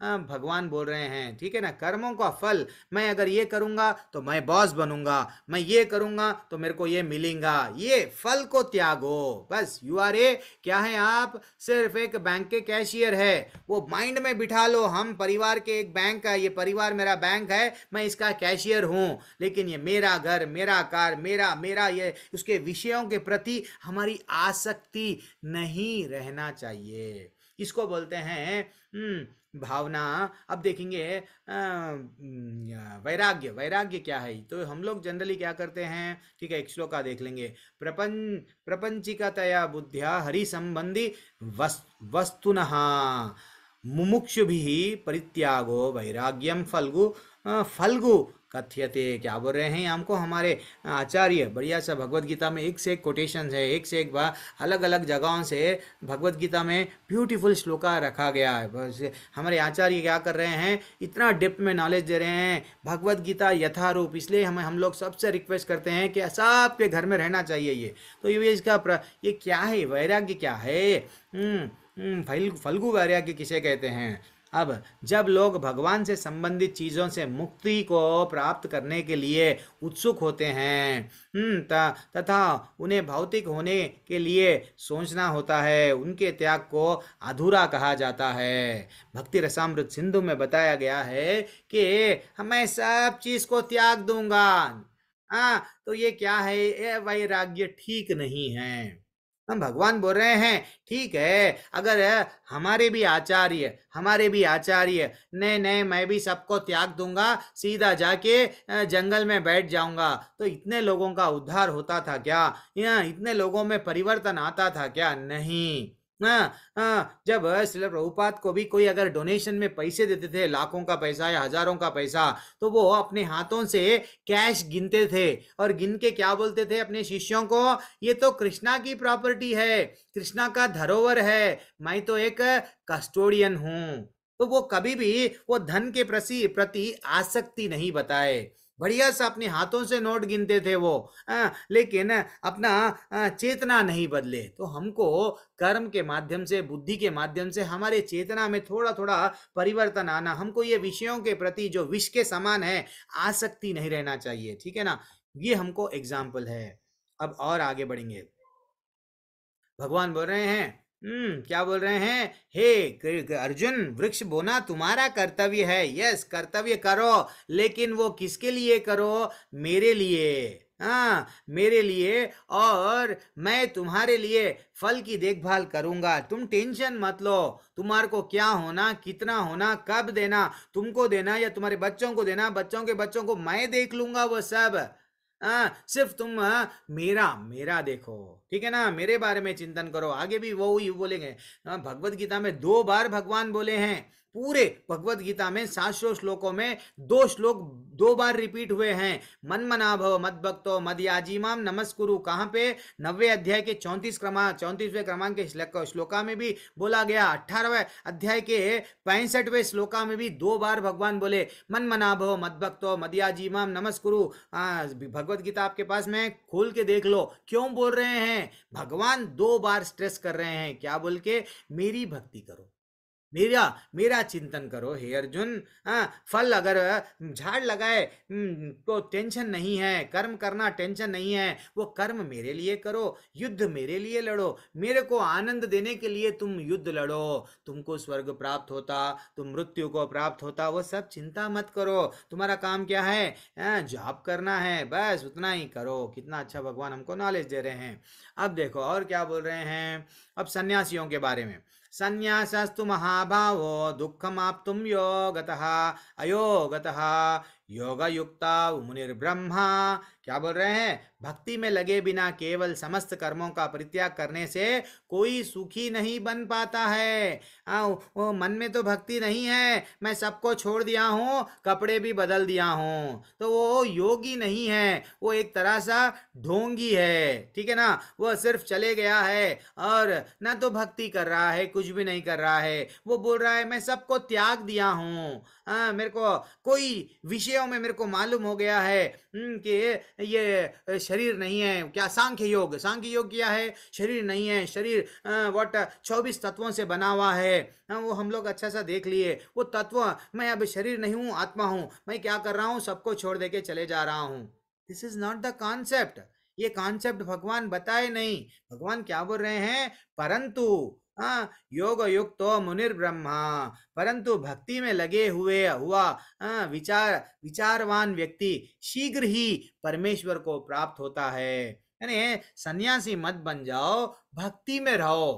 S2: हाँ, भगवान बोल रहे हैं ठीक है ना कर्मों का फल मैं अगर ये करूंगा तो मैं बॉस बनूंगा मैं ये करूंगा तो मेरे को ये मिलेगा ये फल को त्यागो बस यू आर ए क्या है आप सिर्फ एक बैंक के कैशियर है वो माइंड में बिठा लो हम परिवार के एक बैंक है ये परिवार मेरा बैंक है मैं इसका कैशियर हूँ लेकिन ये मेरा घर मेरा कार मेरा मेरा ये उसके विषयों के प्रति हमारी आसक्ति नहीं रहना चाहिए इसको बोलते हैं हम्म, भावना अब देखेंगे हम्म, वैराग्य वैराग्य क्या है तो हम लोग जनरली क्या करते हैं ठीक है एक श्लोका देख लेंगे प्रपंच प्रपंचिकतया बुद्धिया हरि संबंधी वस, वस्तुन मुमुक्षु भी परित्यागो वैराग्यम फल्गु फल्गु कथ्यते क्या बोल रहे हैं हमको हमारे आचार्य बढ़िया सा भगवत गीता में एक से एक कोटेशन है एक से एक बार अलग अलग जगहों से भगवत गीता में ब्यूटीफुल श्लोका रखा गया है हमारे आचार्य क्या कर रहे हैं इतना डेप्थ में नॉलेज दे रहे हैं भगवत गीता यथारूप इसलिए हमें हम लोग सबसे रिक्वेस्ट करते हैं कि आपके घर में रहना चाहिए ये तो ये इसका प्र, ये क्या है वैराग्य क्या है हम्म, हम्म, फल फल्गु वैराग्य किसे कहते हैं अब जब लोग भगवान से संबंधित चीज़ों से मुक्ति को प्राप्त करने के लिए उत्सुक होते हैं हम्म, तथा उन्हें भौतिक होने के लिए सोचना होता है उनके त्याग को अधूरा कहा जाता है भक्ति रसामृत सिंधु में बताया गया है कि मैं सब चीज़ को त्याग दूंगा हाँ तो ये क्या है ये वैराग्य ठीक नहीं है हम भगवान बोल रहे हैं ठीक है अगर हमारे भी आचार्य हमारे भी आचार्य नहीं नहीं मैं भी सबको त्याग दूंगा सीधा जाके जंगल में बैठ जाऊंगा तो इतने लोगों का उद्धार होता था क्या या इतने लोगों में परिवर्तन आता था क्या नहीं ना हाँ, हाँ जब श्रील प्रभुपात को भी कोई अगर डोनेशन में पैसे देते थे लाखों का पैसा या हजारों का पैसा तो वो अपने हाथों से कैश गिनते थे और गिन के क्या बोलते थे अपने शिष्यों को ये तो कृष्णा की प्रॉपर्टी है कृष्णा का धरोवर है मैं तो एक कस्टोडियन हूँ तो वो कभी भी वो धन के प्रति प्रति आसक्ति नहीं बताए बढ़िया से अपने हाथों से नोट गिनते थे वो आ, हाँ, लेकिन अपना आ, हाँ, चेतना नहीं बदले तो हमको कर्म के माध्यम से बुद्धि के माध्यम से हमारे चेतना में थोड़ा थोड़ा परिवर्तन आना हमको ये विषयों के प्रति जो विष के समान है आसक्ति नहीं रहना चाहिए ठीक है ना ये हमको एग्जाम्पल है अब और आगे बढ़ेंगे भगवान बोल रहे हैं हम्म क्या बोल रहे हैं हे अर्जुन वृक्ष बोना तुम्हारा कर्तव्य है यस कर्तव्य करो लेकिन वो किसके लिए करो मेरे लिए हाँ मेरे लिए और मैं तुम्हारे लिए फल की देखभाल करूंगा तुम टेंशन मत लो तुम्हारे को क्या होना कितना होना कब देना तुमको देना या तुम्हारे बच्चों को देना बच्चों के बच्चों को मैं देख लूंगा वो सब आ, हाँ, सिर्फ तुम आ, हाँ, मेरा मेरा देखो ठीक है ना मेरे बारे में चिंतन करो आगे भी वो ही बोलेंगे हाँ, भगवत गीता में दो बार भगवान बोले हैं पूरे भगवत गीता में सात सौ श्लोकों में दो श्लोक दो बार रिपीट हुए हैं मन मना भव मद भक्तो मद याजीमाम नमस्कुरु कहाँ पे नब्बे अध्याय के चौंतीस क्रमांक चौंतीसवें क्रमांक के श्लोका में भी बोला गया अठारहवें अध्याय के पैंसठवें श्लोका में भी दो बार भगवान बोले मन मना भव मद भक्तो मद याजीमाम नमस्कुरु भगवत गीता आपके पास में खोल के देख लो क्यों बोल रहे हैं भगवान दो बार स्ट्रेस कर रहे हैं क्या बोल के मेरी भक्ति करो मेरा मेरा चिंतन करो हे अर्जुन आ, हाँ, फल अगर झाड़ लगाए तो टेंशन नहीं है कर्म करना टेंशन नहीं है वो कर्म मेरे लिए करो युद्ध मेरे लिए लड़ो मेरे को आनंद देने के लिए तुम युद्ध लड़ो तुमको स्वर्ग प्राप्त होता तुम मृत्यु को प्राप्त होता वो सब चिंता मत करो तुम्हारा काम क्या है हाँ, जॉब करना है बस उतना ही करो कितना अच्छा भगवान हमको नॉलेज दे रहे हैं अब देखो और क्या बोल रहे हैं अब सन्यासियों के बारे में संन्यासस्तु महाभावो दुःखमाप्तुं योगतः अयोगतः योगयुक्ता मुनिर्ब्रह्मा क्या बोल रहे हैं भक्ति में लगे बिना केवल समस्त कर्मों का परित्याग करने से कोई सुखी नहीं बन पाता है आ, वो मन में तो भक्ति नहीं है मैं सबको छोड़ दिया हूँ कपड़े भी बदल दिया हूँ तो वो योगी नहीं है वो एक तरह सा ढोंगी है ठीक है ना वो सिर्फ चले गया है और ना तो भक्ति कर रहा है कुछ भी नहीं कर रहा है वो बोल रहा है मैं सबको त्याग दिया हूँ हाँ, मेरे को कोई विषयों में मेरे को मालूम हो गया है हम्म, कि ये शरीर नहीं है क्या सांख्य योग सांख्य योग क्या है शरीर नहीं है शरीर वट चौबीस तत्वों से बना हुआ है हाँ, वो हम लोग अच्छा सा देख लिए वो तत्व मैं अब शरीर नहीं हूँ आत्मा हूँ मैं क्या कर रहा हूँ सबको छोड़ दे के चले जा रहा हूँ this is not the concept ये कॉन्सेप्ट भगवान बताए नहीं भगवान क्या बोल रहे हैं परंतु हाँ योग युक्त तो मुनिर परंतु भक्ति में लगे हुए हुआ हाँ, विचार विचारवान व्यक्ति शीघ्र ही परमेश्वर को प्राप्त होता है यानी सन्यासी मत बन जाओ भक्ति में रहो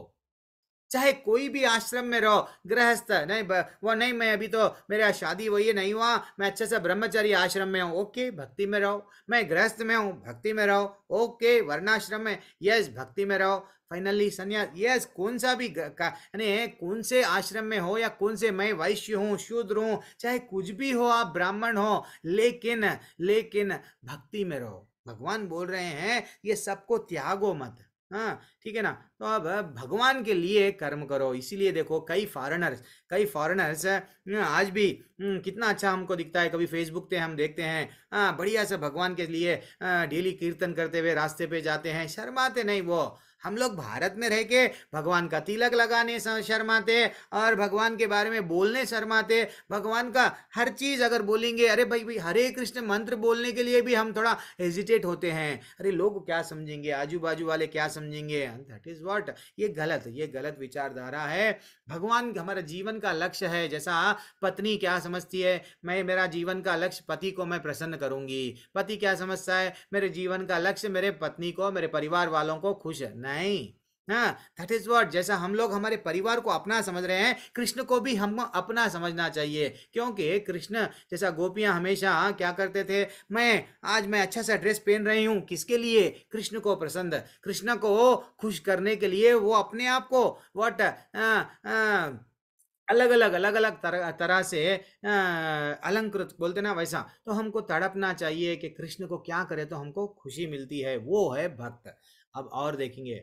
S2: चाहे कोई भी आश्रम में रहो गृहस्थ नहीं वो नहीं मैं अभी तो मेरा शादी वही है नहीं हुआ मैं अच्छे से ब्रह्मचारी आश्रम में हूँ ओके भक्ति में रहो मैं गृहस्थ में हूँ भक्ति में रहो ओके वर्णाश्रम में यस भक्ति में रहो फाइनली सन्यास यस कौन सा भी यानी कौन से आश्रम में हो या कौन से मैं वैश्य हूँ शूद्र हूँ चाहे कुछ भी हो आप ब्राह्मण हो लेकिन लेकिन भक्ति में रहो भगवान बोल रहे हैं ये सबको त्यागो मत हाँ ठीक है ना तो अब भगवान के लिए कर्म करो इसीलिए देखो कई फॉरेनर्स कई फॉरेनर्स हम्म, आज भी हम्म, कितना अच्छा हमको दिखता है कभी फेसबुक पे हम देखते हैं हाँ बढ़िया से भगवान के लिए डेली कीर्तन करते हुए रास्ते पे जाते हैं शर्माते नहीं वो हम लोग भारत में रह के भगवान का तिलक लगाने शर्माते और भगवान के बारे में बोलने शर्माते भगवान का हर चीज अगर बोलेंगे अरे भाई भाई हरे कृष्ण मंत्र बोलने के लिए भी हम थोड़ा हेजिटेट होते हैं अरे लोग क्या समझेंगे आजू बाजू वाले क्या समझेंगे दैट इज वॉट ये गलत ये गलत विचारधारा है भगवान हमारा जीवन का लक्ष्य है जैसा पत्नी क्या समझती है मैं मेरा जीवन का लक्ष्य पति को मैं प्रसन्न करूंगी पति क्या समझता है मेरे जीवन का लक्ष्य मेरे पत्नी को मेरे परिवार वालों को खुश है नहीं ना दैट इज वॉट जैसा हम लोग हमारे परिवार को अपना समझ रहे हैं कृष्ण को भी हम अपना समझना चाहिए क्योंकि कृष्ण जैसा गोपियां हमेशा हाँ, क्या करते थे मैं आज मैं अच्छा सा ड्रेस पहन रही हूँ किसके लिए कृष्ण को प्रसन्न कृष्ण को खुश करने के लिए वो अपने आप को वॉट हाँ, हाँ, अलग अलग अलग अलग तरह तरह से अलंकृत बोलते ना वैसा तो हमको तड़पना चाहिए कि कृष्ण को क्या करे तो हमको खुशी मिलती है वो है भक्त अब और देखेंगे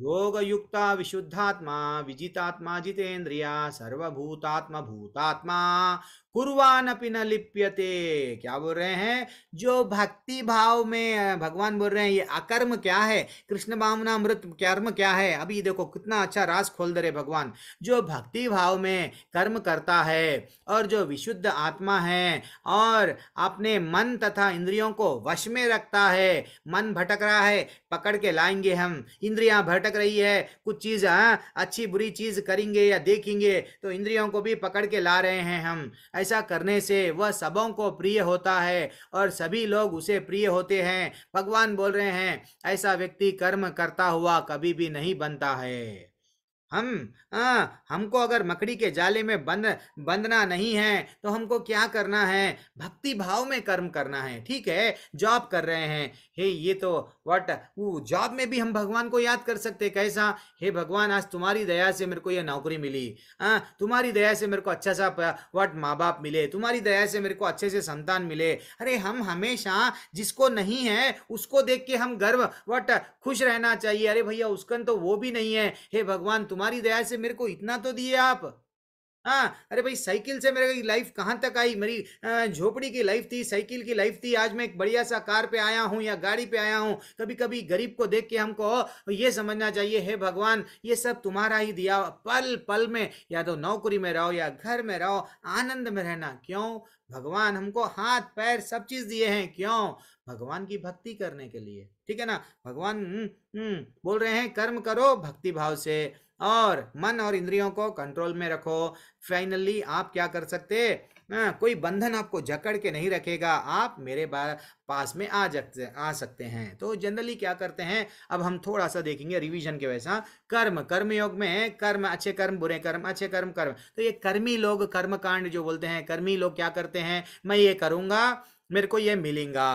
S2: योग युक्ता विशुद्धात्मा विजितात्मा जितेंद्रिया सर्वभूतात्मा भूतात्मा कुरवान अपि न लिप्यते क्या बोल रहे हैं जो भक्ति भाव में भगवान बोल रहे हैं ये अकर्म क्या है कृष्ण भावना अमृत कर्म क्या है अभी देखो कितना अच्छा रास खोल दे रहे भगवान जो भक्ति भाव में कर्म करता है और जो विशुद्ध आत्मा है और अपने मन तथा इंद्रियों को वश में रखता है मन भटक रहा है पकड़ के लाएंगे हम इंद्रियां भटक रही है कुछ चीज़ अच्छी बुरी चीज़ करेंगे या देखेंगे तो इंद्रियों को भी पकड़ के ला रहे हैं हम ऐसे ऐसा करने से वह सबों को प्रिय होता है और सभी लोग उसे प्रिय होते हैं भगवान बोल रहे हैं ऐसा व्यक्ति कर्म करता हुआ कभी भी नहीं बनता है हम आ, हाँ, हमको अगर मकड़ी के जाले में बंद बंधना नहीं है तो हमको क्या करना है भक्ति भाव में कर्म करना है ठीक है जॉब कर रहे हैं हे ये तो वट जॉब में भी हम भगवान को याद कर सकते कैसा हे भगवान आज तुम्हारी दया से मेरे को ये नौकरी मिली आ, हाँ, तुम्हारी दया से मेरे को अच्छा सा वट माँ बाप मिले तुम्हारी दया से मेरे को अच्छे से संतान मिले अरे हम हमेशा जिसको नहीं है उसको देख के हम गर्व वट खुश रहना चाहिए अरे भैया उसकन तो वो भी नहीं है हे भगवान तुम्हारी दया से मेरे को इतना तो दिए आप हाँ अरे भाई साइकिल से मेरे लाइफ कहाँ तक आई मेरी झोपड़ी की लाइफ थी साइकिल की लाइफ थी आज मैं एक बढ़िया सा कार पे आया हूँ या गाड़ी पे आया हूँ कभी कभी गरीब को देख के हमको ये समझना चाहिए हे भगवान ये सब तुम्हारा ही दिया पल पल में या तो नौकरी में रहो या घर में रहो आनंद में रहना क्यों भगवान हमको हाथ पैर सब चीज दिए हैं क्यों भगवान की भक्ति करने के लिए ठीक है ना भगवान न, हम्म, न, हम्म, बोल रहे हैं कर्म करो भक्ति भाव से और मन और इंद्रियों को कंट्रोल में रखो फाइनली आप क्या कर सकते आ, हाँ, कोई बंधन आपको जकड़ के नहीं रखेगा आप मेरे पास में आ सकते आ सकते हैं तो जनरली क्या करते हैं अब हम थोड़ा सा देखेंगे रिवीजन के वैसा कर्म कर्म योग में कर्म अच्छे कर्म बुरे कर्म अच्छे कर्म कर्म तो ये कर्मी लोग कर्म कांड जो बोलते हैं कर्मी लोग क्या करते हैं मैं ये करूंगा मेरे को ये मिलेगा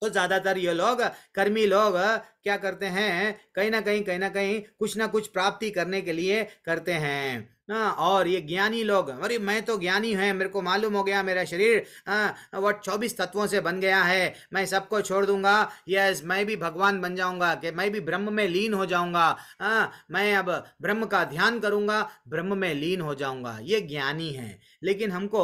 S2: तो ज्यादातर ये लोग कर्मी लोग क्या करते हैं कहीं ना कहीं कहीं ना कहीं कुछ ना कुछ प्राप्ति करने के लिए करते हैं आ, हाँ, और ये ज्ञानी लोग अरे मैं तो ज्ञानी है मेरे को मालूम हो गया मेरा शरीर हाँ, वह चौबीस तत्वों से बन गया है मैं सबको छोड़ दूंगा यस मैं भी भगवान बन जाऊंगा कि मैं भी ब्रह्म में लीन हो जाऊंगा हाँ, मैं अब ब्रह्म का ध्यान करूंगा ब्रह्म में लीन हो जाऊंगा ये ज्ञानी है लेकिन हमको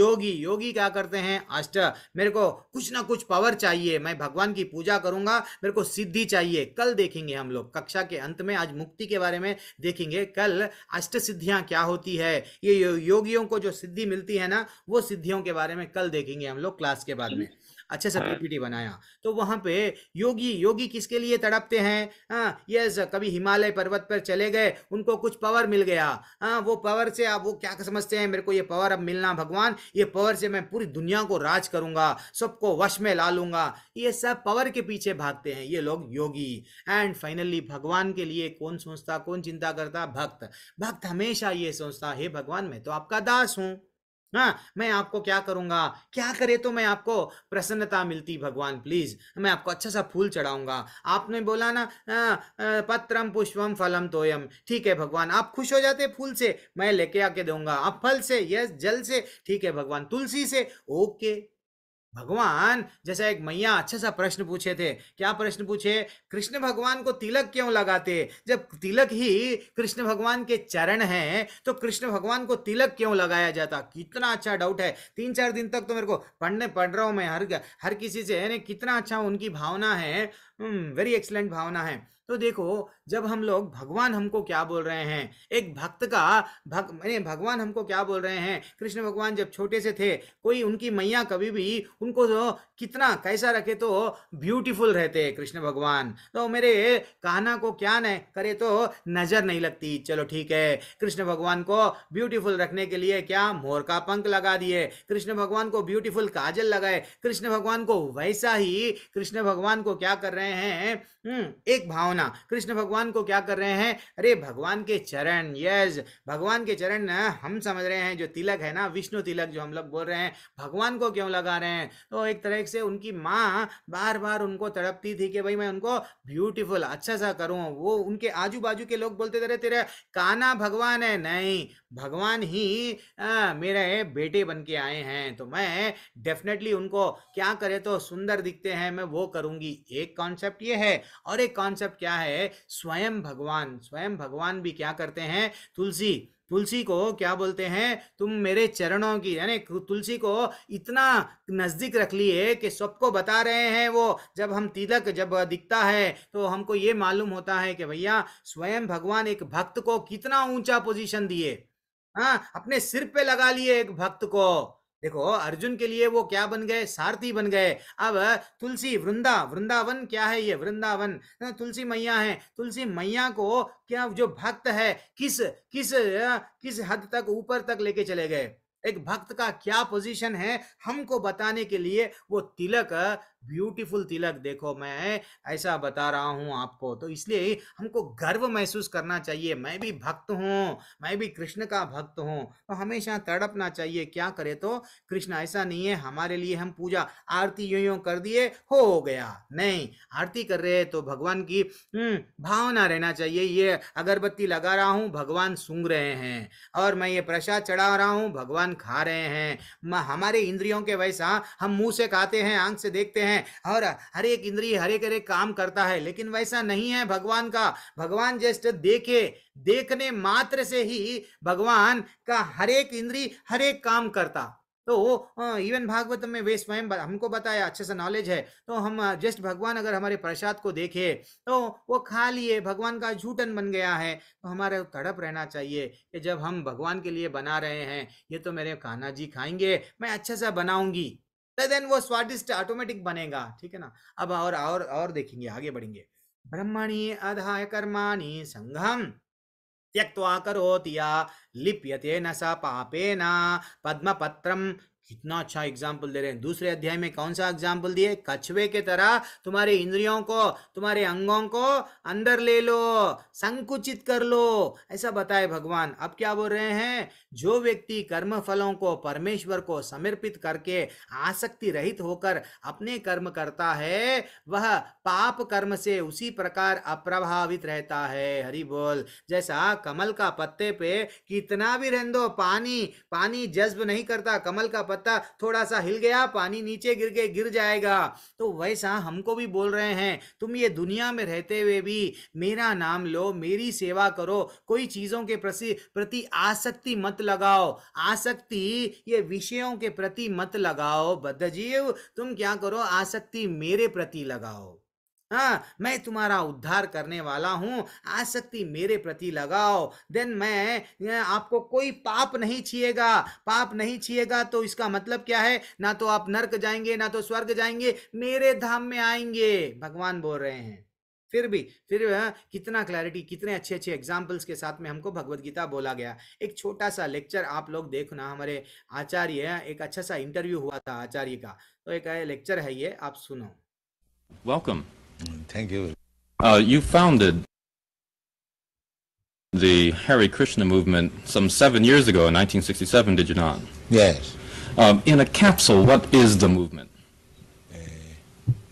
S2: योगी योगी क्या करते हैं अष्ट मेरे को कुछ ना कुछ पावर चाहिए मैं भगवान की पूजा करूंगा मेरे को सिद्धि चाहिए चाहिए कल देखेंगे हम लोग कक्षा के अंत में आज मुक्ति के बारे में देखेंगे कल अष्ट सिद्धियां क्या होती है ये योगियों को जो सिद्धि मिलती है ना वो सिद्धियों के बारे में कल देखेंगे हम लोग क्लास के बाद में अच्छे से हाँ। पीपीटी बनाया तो वहां पे योगी योगी किसके लिए तड़पते हैं हाँ यस कभी हिमालय पर्वत पर चले गए उनको कुछ पावर मिल गया हाँ वो पावर से आप वो क्या समझते हैं मेरे को ये पावर अब मिलना भगवान ये पावर से मैं पूरी दुनिया को राज करूंगा सबको वश में ला लूंगा ये सब पावर के पीछे भागते हैं ये लोग योगी एंड फाइनली भगवान के लिए कौन सोचता कौन चिंता करता भक्त भक्त हमेशा ये सोचता हे भगवान मैं तो आपका दास हूं हाँ मैं आपको क्या करूंगा क्या करे तो मैं आपको प्रसन्नता मिलती भगवान प्लीज मैं आपको अच्छा सा फूल चढ़ाऊंगा आपने बोला ना आ, आ, पत्रम पुष्पम फलम तोयम ठीक है भगवान आप खुश हो जाते फूल से मैं लेके आके दूंगा आप फल से यस जल से ठीक है भगवान तुलसी से ओके भगवान जैसा एक मैया अच्छा सा प्रश्न पूछे थे क्या प्रश्न पूछे कृष्ण भगवान को तिलक क्यों लगाते जब तिलक ही कृष्ण भगवान के चरण हैं तो कृष्ण भगवान को तिलक क्यों लगाया जाता कितना अच्छा डाउट है तीन चार दिन तक तो मेरे को पढ़ने पढ़ रहा हूँ मैं हर हर किसी से कितना अच्छा उनकी भावना है वेरी हम्म, एक्सलेंट भावना है तो देखो जब हम लोग भगवान हमको क्या बोल रहे हैं एक भक्त का भक्त मैंने भगवान हमको क्या बोल रहे हैं कृष्ण भगवान जब छोटे से थे कोई उनकी मैया कभी भी उनको तो कितना कैसा रखे तो ब्यूटीफुल रहते कृष्ण भगवान तो मेरे कहना को क्या न करे तो नजर नहीं लगती चलो ठीक है कृष्ण भगवान को ब्यूटीफुल रखने के लिए क्या मोर का पंख लगा दिए कृष्ण भगवान को ब्यूटीफुल काजल लगाए कृष्ण भगवान को वैसा ही कृष्ण भगवान को क्या कर रहे हैं हम्म एक भावना कृष्ण भगवान को क्या कर रहे हैं अरे भगवान के चरण यस भगवान के चरण हम समझ रहे हैं जो तिलक है ना विष्णु तिलक जो हम लोग बोल रहे हैं भगवान को क्यों लगा रहे हैं तो एक तरह से उनकी माँ बार बार उनको तड़पती थी कि भाई मैं उनको ब्यूटीफुल अच्छा सा करूँ वो उनके आजू बाजू के लोग बोलते थे तेरे काना भगवान है नहीं भगवान ही आ, मेरे बेटे बन के आए हैं तो मैं डेफिनेटली उनको क्या करे तो सुंदर दिखते हैं मैं वो करूँगी एक कॉन्सेप्ट ये है और एक कॉन्सेप्ट क्या है स्वयं भगवान स्वयं भगवान भी क्या करते हैं तुलसी तुलसी को क्या बोलते हैं तुम मेरे चरणों की यानी तुलसी को इतना नज़दीक रख लिए कि सबको बता रहे हैं वो जब हम तिलक जब दिखता है तो हमको ये मालूम होता है कि भैया स्वयं भगवान एक भक्त को कितना ऊंचा पोजीशन दिए हाँ अपने सिर पे लगा लिए एक भक्त को देखो अर्जुन के लिए वो क्या बन गए सारथी बन गए अब तुलसी वृंदा वृंदावन क्या है ये वृंदावन हाँ, तुलसी मैया है तुलसी मैया को क्या जो भक्त है किस किस किस हद तक ऊपर तक लेके चले गए एक भक्त का क्या पोजीशन है हमको बताने के लिए वो तिलक ब्यूटीफुल तिलक देखो मैं ऐसा बता रहा हूँ आपको तो इसलिए हमको गर्व महसूस करना चाहिए मैं भी भक्त हूँ मैं भी कृष्ण का भक्त हूँ तो हमेशा तड़पना चाहिए क्या करे तो कृष्ण ऐसा नहीं है हमारे लिए हम पूजा आरती यूं यूं कर दिए हो गया नहीं आरती कर रहे तो भगवान की हम्म, भावना रहना चाहिए ये अगरबत्ती लगा रहा हूँ भगवान सूंघ रहे हैं और मैं ये प्रसाद चढ़ा रहा हूँ भगवान खा रहे हैं हमारे इंद्रियों के वैसा हम मुंह से खाते हैं आंख से देखते हैं हैं और हर एक इंद्रिय हर एक हर काम करता है लेकिन वैसा नहीं है भगवान का भगवान जस्ट देखे देखने मात्र से ही भगवान का हर एक इंद्री हर एक काम करता तो इवन भागवत में वे स्वयं हमको बताया अच्छे से नॉलेज है तो हम जस्ट भगवान अगर हमारे प्रसाद को देखे तो वो खा लिए भगवान का झूठन बन गया है तो हमारा तड़प रहना चाहिए कि जब हम भगवान के लिए बना रहे हैं ये तो मेरे कान्हा जी खाएंगे मैं अच्छे से बनाऊंगी देन तो वो स्वादिष्ट ऑटोमेटिक बनेगा ठीक है ना अब और और और देखेंगे आगे बढ़ेंगे ब्रह्मणी अधाय कर्माणी संघम त्यक्त करोति या लिप्यते न स पद्म पत्रम कितना अच्छा एग्जाम्पल दे रहे हैं दूसरे अध्याय में कौन सा एग्जाम्पल दिए कछुए के तरह तुम्हारे इंद्रियों को तुम्हारे अंगों को अंदर ले लो संकुचित कर लो ऐसा बताए भगवान अब क्या बोल रहे हैं जो व्यक्ति कर्म फलों को परमेश्वर को समर्पित करके आसक्ति रहित होकर अपने कर्म करता है वह पाप कर्म से उसी प्रकार अप्रभावित रहता है हरि बोल जैसा कमल का पत्ते पे कितना भी रहो पानी पानी जज्ब नहीं करता कमल का पत्ता थोड़ा सा हिल गया पानी नीचे गिर के गिर जाएगा तो वैसा हमको भी बोल रहे हैं तुम ये दुनिया में रहते हुए भी मेरा नाम लो मेरी सेवा करो कोई चीज़ों के प्रति प्रति आसक्ति मत लगाओ आसक्ति ये विषयों के प्रति मत लगाओ बद्ध जीव तुम क्या करो आसक्ति मेरे प्रति लगाओ हाँ मैं तुम्हारा उद्धार करने वाला हूँ आसक्ति मेरे प्रति लगाओ देन मैं आपको कोई पाप नहीं छिएगा पाप नहीं छिएगा तो इसका मतलब क्या है ना तो आप नरक जाएंगे ना तो स्वर्ग जाएंगे मेरे धाम में आएंगे भगवान बोल रहे हैं फिर भी फिर कितना क्लैरिटी कितने अच्छे अच्छे एग्जाम्पल्स के साथ में हमको भगवत गीता बोला गया एक छोटा सा लेक्चर आप लोग देखना हमारे आचार्य एक अच्छा सा इंटरव्यू हुआ था आचार्य का तो एक लेक्चर है ये आप सुनो
S4: welcome Thank you. Uh, you founded the Hare Krishna movement some seven years ago in 1967, did you not? Yes. Um, in a capsule, what is the movement? Uh,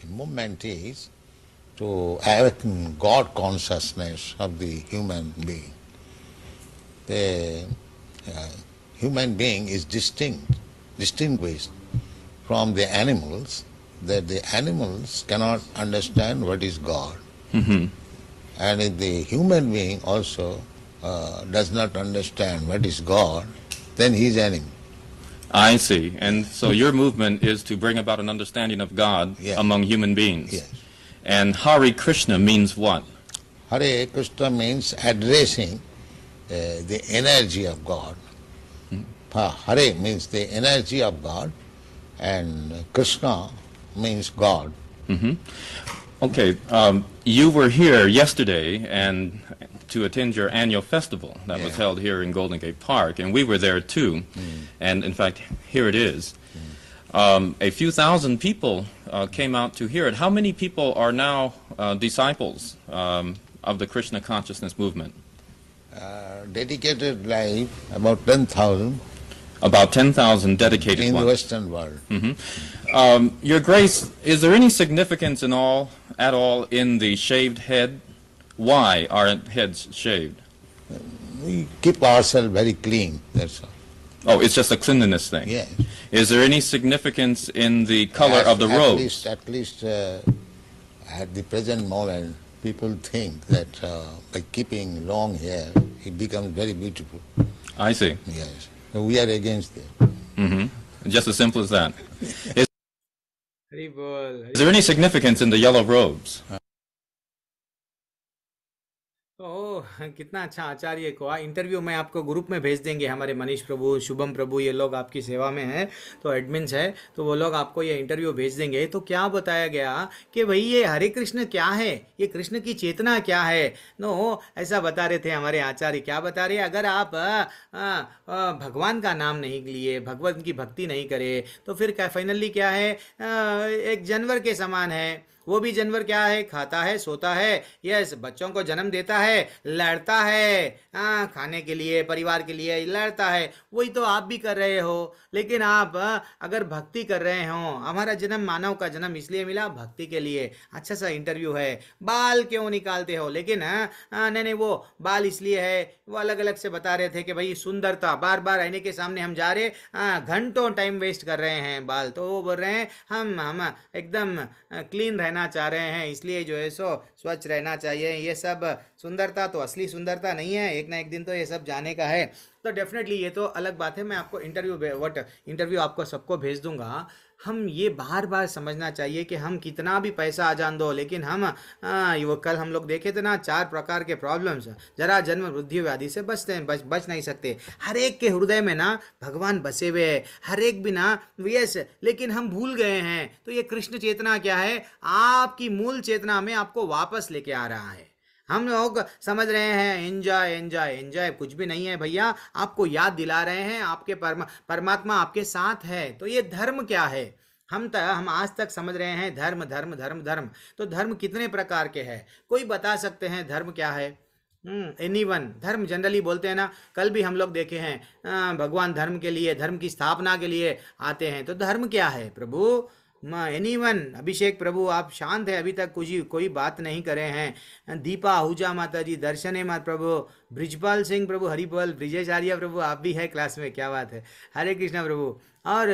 S3: the movement is to awaken God consciousness of the human being. The uh, human being is distinct, distinguished from the animals that the animals cannot understand what is God. Mm-hmm. And if the human being also uh, does not understand what is God, then he is animal.
S4: I see. And so your movement is to bring about an understanding of God yes. among human beings. Yes. And Hari Krishna means what?
S3: Hare Krishna means addressing uh, the energy of God. Hmm. Hare means the energy of God,
S4: and Krishna means God. Mm -hmm. Okay, um, you were here yesterday and to attend your annual festival that yeah. was held here in Golden Gate Park, and we were there too. Mm. And in fact, here it is. Mm. Um, a few thousand people uh, came out to hear it. How many people are now uh, disciples um, of the Krishna consciousness movement?
S3: Uh, dedicated life, about 10,000 about 10,000 dedicated in ones. In
S4: Western world. Mm -hmm. um, Your Grace, is there any significance in all, at all in the shaved head? Why are not heads shaved? We
S3: keep ourselves very clean, that's all.
S4: Oh, it's just a cleanliness thing. Yes. Is there any significance in the color at, of the at Least,
S3: at least uh, at the present moment, people think that uh, by keeping long hair, it becomes very
S4: beautiful. I see. Yes we are against it. Mm-hmm. Just as simple as that. Is,
S1: is
S4: there any significance in the yellow robes?
S2: कितना अच्छा आचार्य को इंटरव्यू में आपको ग्रुप में भेज देंगे हमारे मनीष प्रभु शुभम प्रभु ये लोग आपकी सेवा में हैं तो एडमिन्स है तो वो लोग आपको ये इंटरव्यू भेज देंगे तो क्या बताया गया कि भाई ये हरे कृष्ण क्या है ये कृष्ण की चेतना क्या है नो ऐसा बता रहे थे हमारे आचार्य क्या बता रहे अगर आप आ, आ, भगवान का नाम नहीं लिए भगवान की भक्ति नहीं करे तो फिर क्या फाइनली क्या है आ, एक जानवर के समान है वो भी जानवर क्या है खाता है सोता है यस बच्चों को जन्म देता है लड़ता है आ, हाँ, खाने के लिए परिवार के लिए लड़ता है वही तो आप भी कर रहे हो लेकिन आप अगर भक्ति कर रहे हो हमारा जन्म मानव का जन्म इसलिए मिला भक्ति के लिए अच्छा सा इंटरव्यू है बाल क्यों निकालते हो लेकिन नहीं नहीं वो बाल इसलिए है वो अलग अलग से बता रहे थे कि भाई सुंदरता बार बार आईने के सामने हम जा रहे घंटों टाइम वेस्ट कर रहे हैं बाल तो वो बोल रहे हैं हम हम एकदम क्लीन रहना रहना चाह रहे हैं इसलिए जो है सो स्वच्छ रहना चाहिए ये सब सुंदरता तो असली सुंदरता नहीं है एक ना एक दिन तो ये सब जाने का है तो डेफिनेटली ये तो अलग बात है मैं आपको इंटरव्यू वट इंटरव्यू आपको सबको भेज दूंगा हम ये बार बार समझना चाहिए कि हम कितना भी पैसा आ जान दो लेकिन हम आ, वो कल हम लोग देखे थे ना चार प्रकार के प्रॉब्लम्स जरा जन्म वृद्धि व्याधि से बचते हैं बच बच नहीं सकते हर एक के हृदय में ना भगवान बसे हुए है हर एक भी ना यस लेकिन हम भूल गए हैं तो ये कृष्ण चेतना क्या है आपकी मूल चेतना में आपको वापस लेके आ रहा है हम लोग समझ रहे हैं एंजॉय एंजॉय एंजॉय कुछ भी नहीं है भैया आपको याद दिला रहे हैं आपके परमा परमात्मा आपके साथ है तो ये धर्म क्या है हम त, हम आज तक समझ रहे हैं धर्म धर्म धर्म धर्म तो धर्म कितने प्रकार के हैं कोई बता सकते हैं धर्म क्या है एनी हम्म, वन धर्म जनरली बोलते हैं ना कल भी हम लोग देखे हैं भगवान धर्म के लिए धर्म की स्थापना के लिए आते हैं तो धर्म क्या है प्रभु एनी वन अभिषेक प्रभु आप शांत है अभी तक कुछ कोई बात नहीं करे हैं दीपा आहूजा माता जी दर्शन है मात प्रभु ब्रिजपाल सिंह प्रभु हरिपाल ब्रिजेचार्य प्रभु आप भी है क्लास में क्या बात है हरे कृष्णा प्रभु और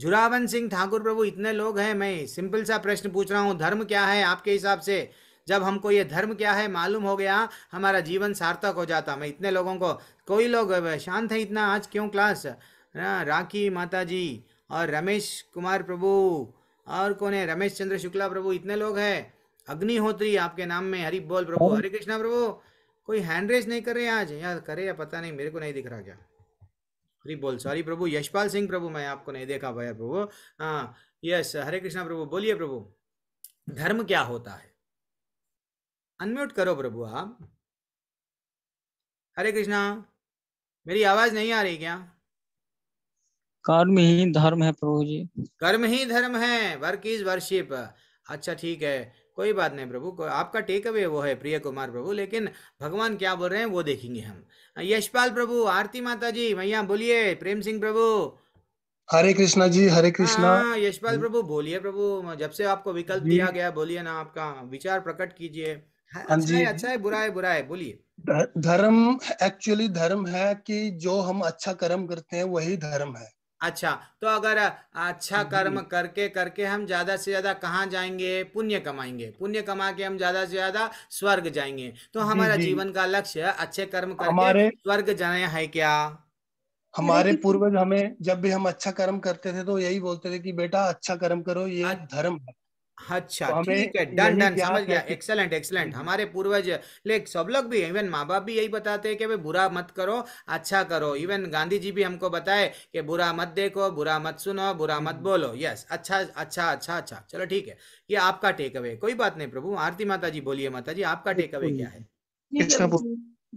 S2: जुरावन सिंह ठाकुर प्रभु इतने लोग हैं मैं सिंपल सा प्रश्न पूछ रहा हूँ धर्म क्या है आपके हिसाब से जब हमको ये धर्म क्या है मालूम हो गया हमारा जीवन सार्थक हो जाता मैं इतने लोगों को कोई लोग शांत है इतना आज क्यों क्लास राखी माता जी और रमेश कुमार प्रभु और कौन है रमेश चंद्र शुक्ला प्रभु इतने लोग हैं अग्निहोत्री आपके नाम में हरी बोल प्रभु हरे कृष्णा प्रभु कोई हैंड रेस नहीं कर रहे आज यार करे या पता नहीं मेरे को नहीं दिख रहा क्या हरी बोल सॉरी प्रभु यशपाल सिंह प्रभु मैं आपको नहीं देखा भैया प्रभु हाँ यस हरे कृष्णा प्रभु बोलिए प्रभु धर्म क्या होता है अनम्यूट करो प्रभु आप हरे कृष्णा मेरी आवाज नहीं आ रही क्या
S1: कर्म ही धर्म है प्रभु जी
S2: कर्म ही धर्म है वर्क इज वर्शिप अच्छा ठीक है कोई बात नहीं प्रभु को आपका टेक अवे वो है प्रिय कुमार प्रभु लेकिन भगवान क्या बोल रहे हैं वो देखेंगे हम यशपाल प्रभु आरती माता जी भैया बोलिए प्रेम सिंह प्रभु
S3: हरे कृष्णा जी हरे कृष्णा हाँ,
S2: यशपाल प्रभु बोलिए प्रभु जब से आपको विकल्प दिया गया बोलिए ना आपका विचार प्रकट कीजिए हाँ अच्छा अच्छा है बुरा है बुरा है
S3: बोलिए धर्म एक्चुअली धर्म है कि जो हम अच्छा कर्म करते हैं वही धर्म है
S2: अच्छा तो अगर अच्छा कर्म करके करके हम ज्यादा से ज्यादा कहाँ जाएंगे पुण्य कमाएंगे पुण्य कमा के हम ज्यादा से ज्यादा स्वर्ग जाएंगे तो हमारा जीवन का लक्ष्य अच्छे कर्म करके स्वर्ग जाना है क्या
S3: हमारे तो पूर्वज हमें जब भी हम अच्छा कर्म करते थे तो यही बोलते
S2: थे कि बेटा अच्छा कर्म करो ये धर्म है अच्छा तो ठीक है डन डन समझ गया एक्सलेंट हम्म। एक्सलेंट हमारे पूर्वज लेक सब लोग भी इवन माँ बाप भी यही बताते हैं कि भाई बुरा मत करो अच्छा करो इवन गांधी जी भी हमको बताए कि बुरा मत देखो बुरा मत सुनो बुरा मत हम्म। बोलो यस अच्छा अच्छा अच्छा अच्छा चलो ठीक है ये आपका टेक अवे कोई बात नहीं प्रभु आरती माता जी बोलिए माता जी आपका टेक अवे क्या है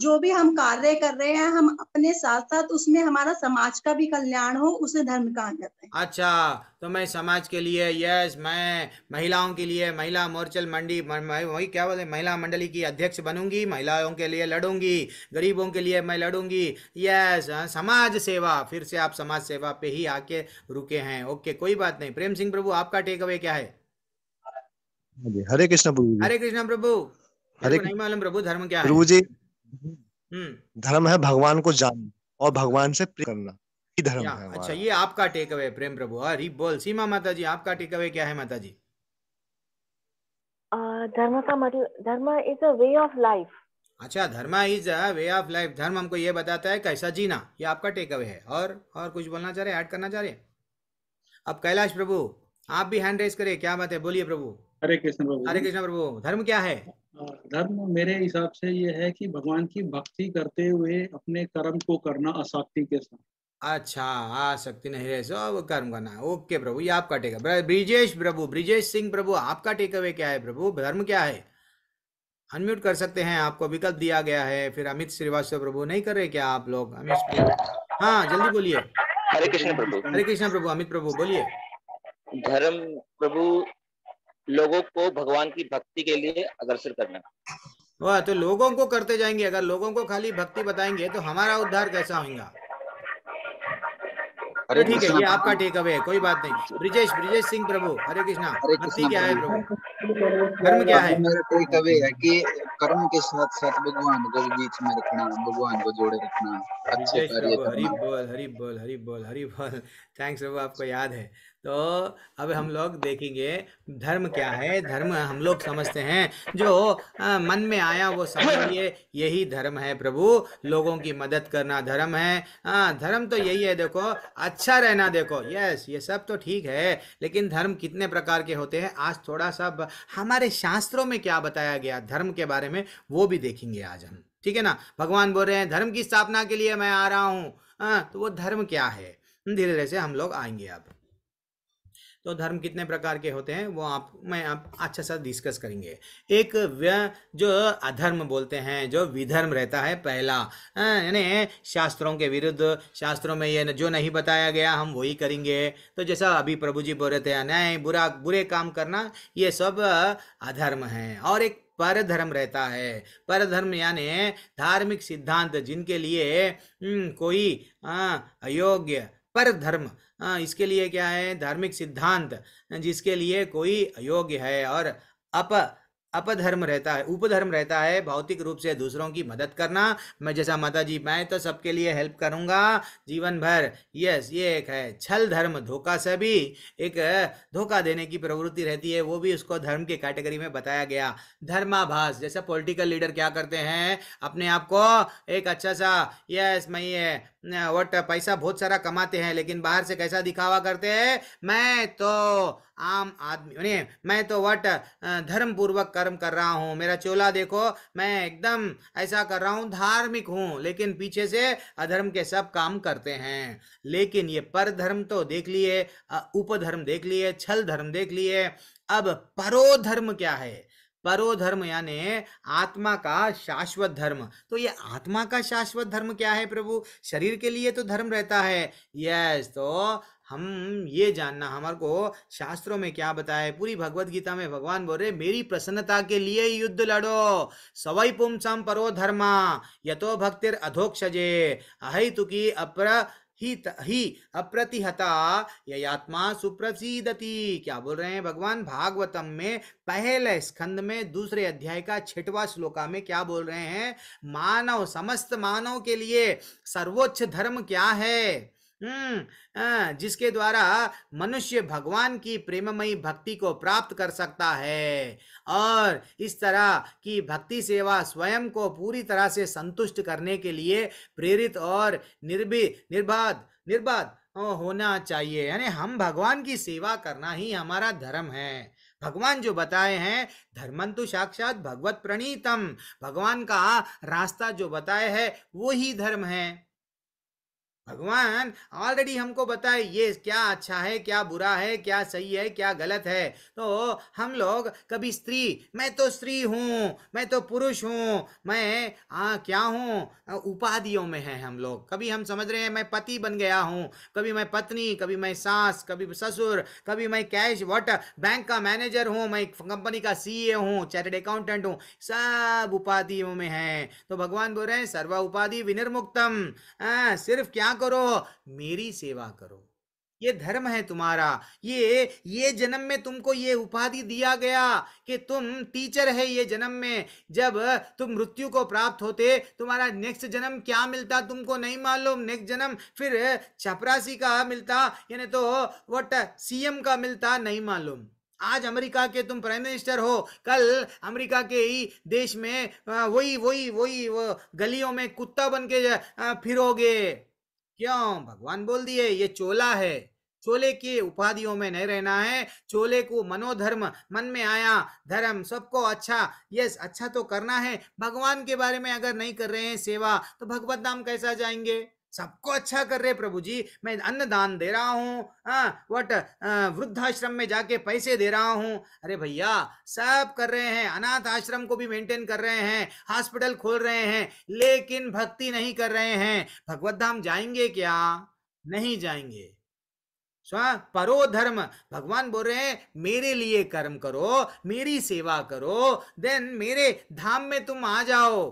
S2: जो भी हम कार्य कर रहे हैं हम अपने साथ साथ उसमें हमारा समाज का भी कल्याण हो उसे धर्म कहा जाता है अच्छा तो मैं समाज के लिए यस मैं महिलाओं के लिए महिला मोर्चल मंडी वही क्या बोले महिला मंडली की अध्यक्ष बनूंगी महिलाओं के लिए लड़ूंगी गरीबों के लिए मैं लड़ूंगी यस हाँ, समाज सेवा फिर से आप समाज सेवा पे ही आके रुके हैं ओके कोई बात नहीं प्रेम सिंह प्रभु आपका टेक अवे क्या है
S3: हाँ हरे कृष्ण प्रभु हरे
S2: कृष्ण प्रभु हरे नहीं मालूम प्रभु धर्म क्या है प्रभु जी हम्म।
S3: धर्म है भगवान को जानना और भगवान से प्रेम करना धर्म है अच्छा
S2: ये आपका टेक अवे प्रेम प्रभु हरी बोल सीमा माता जी आपका टेक अवे क्या है माता जी
S3: धर्म का मतलब धर्म is a way of life
S2: अच्छा धर्म is a way of life धर्म हमको ये बताता है कैसा जीना ये आपका टेक अवे है और और कुछ बोलना चाह रहे ऐड करना चाह रहे अब कैलाश प्रभु आप भी हैंड रेस करें क्या बात है बोलिए प्रभु
S1: हरे कृष्ण प्रभु हरे कृष्ण
S2: प्रभु धर्म क्या है हाँ, धर्म मेरे हिसाब से ये है कि भगवान की भक्ति करते हुए अपने कर्म को करना आसक्ति के साथ अच्छा शक्ति नहीं रहे सब कर्म करना ओके प्रभु ये आपका टेक ब्रिजेश प्रभु ब्रिजेश सिंह प्रभु आपका टेक अवे क्या है प्रभु धर्म क्या है अनम्यूट कर सकते हैं आपको विकल्प दिया गया है फिर अमित श्रीवास्तव प्रभु नहीं कर रहे क्या आप लोग अमित हाँ जल्दी बोलिए हरे कृष्ण प्रभु हरे कृष्ण प्रभु अमित प्रभु बोलिए धर्म प्रभु लोगों को भगवान की भक्ति के लिए अग्रसर करना वाह तो लोगों को करते जाएंगे अगर लोगों को खाली भक्ति बताएंगे तो हमारा उद्धार कैसा होगा
S3: अरे ठीक है ये आपका
S2: टेक अवे है कोई बात नहीं ब्रिजेश ब्रिजेश सिंह प्रभु हरे कृष्णा भक्ति क्या है प्रभु
S1: कर्म क्या है मेरा टेक अवे है कि
S2: कर्म के साथ साथ भगवान को बीच में रखना भगवान को जोड़े रखना अच्छे कार्य करना हरि बोल हरि बोल हरि बोल हरि बोल थैंक्स प्रभु आपको याद है तो अब हम लोग देखेंगे धर्म क्या है धर्म हम लोग समझते हैं जो आ, मन में आया वो समझिए यही धर्म है प्रभु लोगों की मदद करना धर्म है आ, धर्म तो यही है देखो अच्छा रहना देखो यस ये सब तो ठीक है लेकिन धर्म कितने प्रकार के होते हैं आज थोड़ा सा हमारे शास्त्रों में क्या बताया गया धर्म के बारे में वो भी देखेंगे आज हम ठीक है ना भगवान बोल रहे हैं धर्म की स्थापना के लिए मैं आ रहा हूँ तो वो धर्म क्या है धीरे धीरे से हम लोग आएंगे अब तो धर्म कितने प्रकार के होते हैं वो आप मैं आप अच्छा सा डिस्कस करेंगे एक जो अधर्म बोलते हैं जो विधर्म रहता है पहला हाँ, यानी शास्त्रों के विरुद्ध शास्त्रों में ये जो नहीं बताया गया हम वही करेंगे तो जैसा अभी प्रभु जी बोल रहे थे नहीं बुरा बुरे काम करना ये सब अधर्म है और एक पर धर्म रहता है पर धर्म यानी धार्मिक सिद्धांत जिनके लिए हम्म, कोई हाँ, अयोग्य पर धर्म हाँ, इसके लिए क्या है धार्मिक सिद्धांत जिसके लिए कोई अयोग्य है और अप अपधर्म रहता है उपधर्म रहता है भौतिक रूप से दूसरों की मदद करना मैं जैसा माता जी मैं तो सबके लिए हेल्प करूंगा जीवन भर यस ये एक है छल धर्म धोखा से भी एक धोखा देने की प्रवृत्ति रहती है वो भी उसको धर्म के कैटेगरी में बताया गया धर्माभास जैसे पॉलिटिकल लीडर क्या करते हैं अपने आप को एक अच्छा सा यस मैं ये वट पैसा बहुत सारा कमाते हैं लेकिन बाहर से कैसा दिखावा करते हैं मैं तो आम आदमी नहीं मैं तो वट धर्म पूर्वक कर्म कर रहा हूँ मेरा चोला देखो मैं एकदम ऐसा कर रहा हूँ धार्मिक हूँ लेकिन पीछे से अधर्म के सब काम करते हैं लेकिन ये पर धर्म तो देख लिए उपधर्म देख लिए छल धर्म देख लिए अब परोधर्म क्या है परो धर्म यानी आत्मा का शाश्वत धर्म तो ये आत्मा का शाश्वत धर्म क्या है प्रभु शरीर के लिए तो धर्म रहता है यस तो हम ये जानना हमारे को शास्त्रों में क्या बताए पूरी भगवत गीता में भगवान बोल रहे मेरी प्रसन्नता के लिए युद्ध लड़ो सवई पुमसम परो धर्मा यथो भक्तिर अधोक्षजे अहितुकी अप्र ही त, ही अप्रतिहता यत्मा सुप्रसीदति क्या बोल रहे हैं भगवान भागवतम में पहले स्कंद में दूसरे अध्याय का छठवा श्लोका में क्या बोल रहे हैं मानव समस्त मानव के लिए सर्वोच्च धर्म क्या है हम्म हाँ, जिसके द्वारा मनुष्य भगवान की प्रेममयी भक्ति को प्राप्त कर सकता है और इस तरह की भक्ति सेवा स्वयं को पूरी तरह से संतुष्ट करने के लिए प्रेरित और निर्भि निर्बाध निर्बाध होना चाहिए यानी हम भगवान की सेवा करना ही हमारा धर्म है भगवान जो बताए हैं धर्मंतु साक्षात भगवत प्रणीतम भगवान का रास्ता जो बताए है वो ही धर्म है भगवान ऑलरेडी हमको बताए ये क्या अच्छा है क्या बुरा है क्या सही है क्या गलत है तो हम लोग कभी स्त्री मैं तो स्त्री हूँ मैं तो पुरुष हूँ मैं आ, क्या हूँ उपाधियों में है हम लोग कभी हम समझ रहे हैं मैं पति बन गया हूँ कभी मैं पत्नी कभी मैं सास कभी ससुर कभी मैं कैश वट बैंक का मैनेजर हूँ मैं कंपनी का सी ए e हूँ चार्टेड अकाउंटेंट हूँ सब उपाधियों में है तो भगवान बोल रहे हैं सर्व उपाधि विनिर्मुक्तम सिर्फ क्या क्या करो मेरी सेवा करो ये धर्म है तुम्हारा ये ये जन्म में तुमको ये उपाधि दिया गया कि तुम टीचर है ये जन्म में जब तुम मृत्यु को प्राप्त होते तुम्हारा नेक्स्ट जन्म क्या मिलता तुमको नहीं मालूम नेक्स्ट जन्म फिर चपरासी का मिलता यानी तो वट सीएम का मिलता नहीं मालूम आज अमेरिका के तुम प्राइम मिनिस्टर हो कल अमेरिका के ही देश में वही वही वही वो गलियों में कुत्ता बन के फिरोगे क्यों भगवान बोल दिए ये चोला है चोले की उपाधियों में नहीं रहना है चोले को मनोधर्म मन में आया धर्म सबको अच्छा यस अच्छा तो करना है भगवान के बारे में अगर नहीं कर रहे हैं सेवा तो भगवत नाम कैसा जाएंगे सबको अच्छा कर रहे प्रभु जी मैं अन्नदान दे रहा हूँ हाँ, वट वृद्धाश्रम में जाके पैसे दे रहा हूँ अरे भैया सब कर रहे हैं अनाथ आश्रम को भी मेंटेन कर रहे हैं हॉस्पिटल खोल रहे हैं लेकिन भक्ति नहीं कर रहे हैं भगवत धाम जाएंगे क्या नहीं जाएंगे स्व परो धर्म भगवान बोल रहे हैं मेरे लिए कर्म करो मेरी सेवा करो देन मेरे धाम में तुम आ जाओ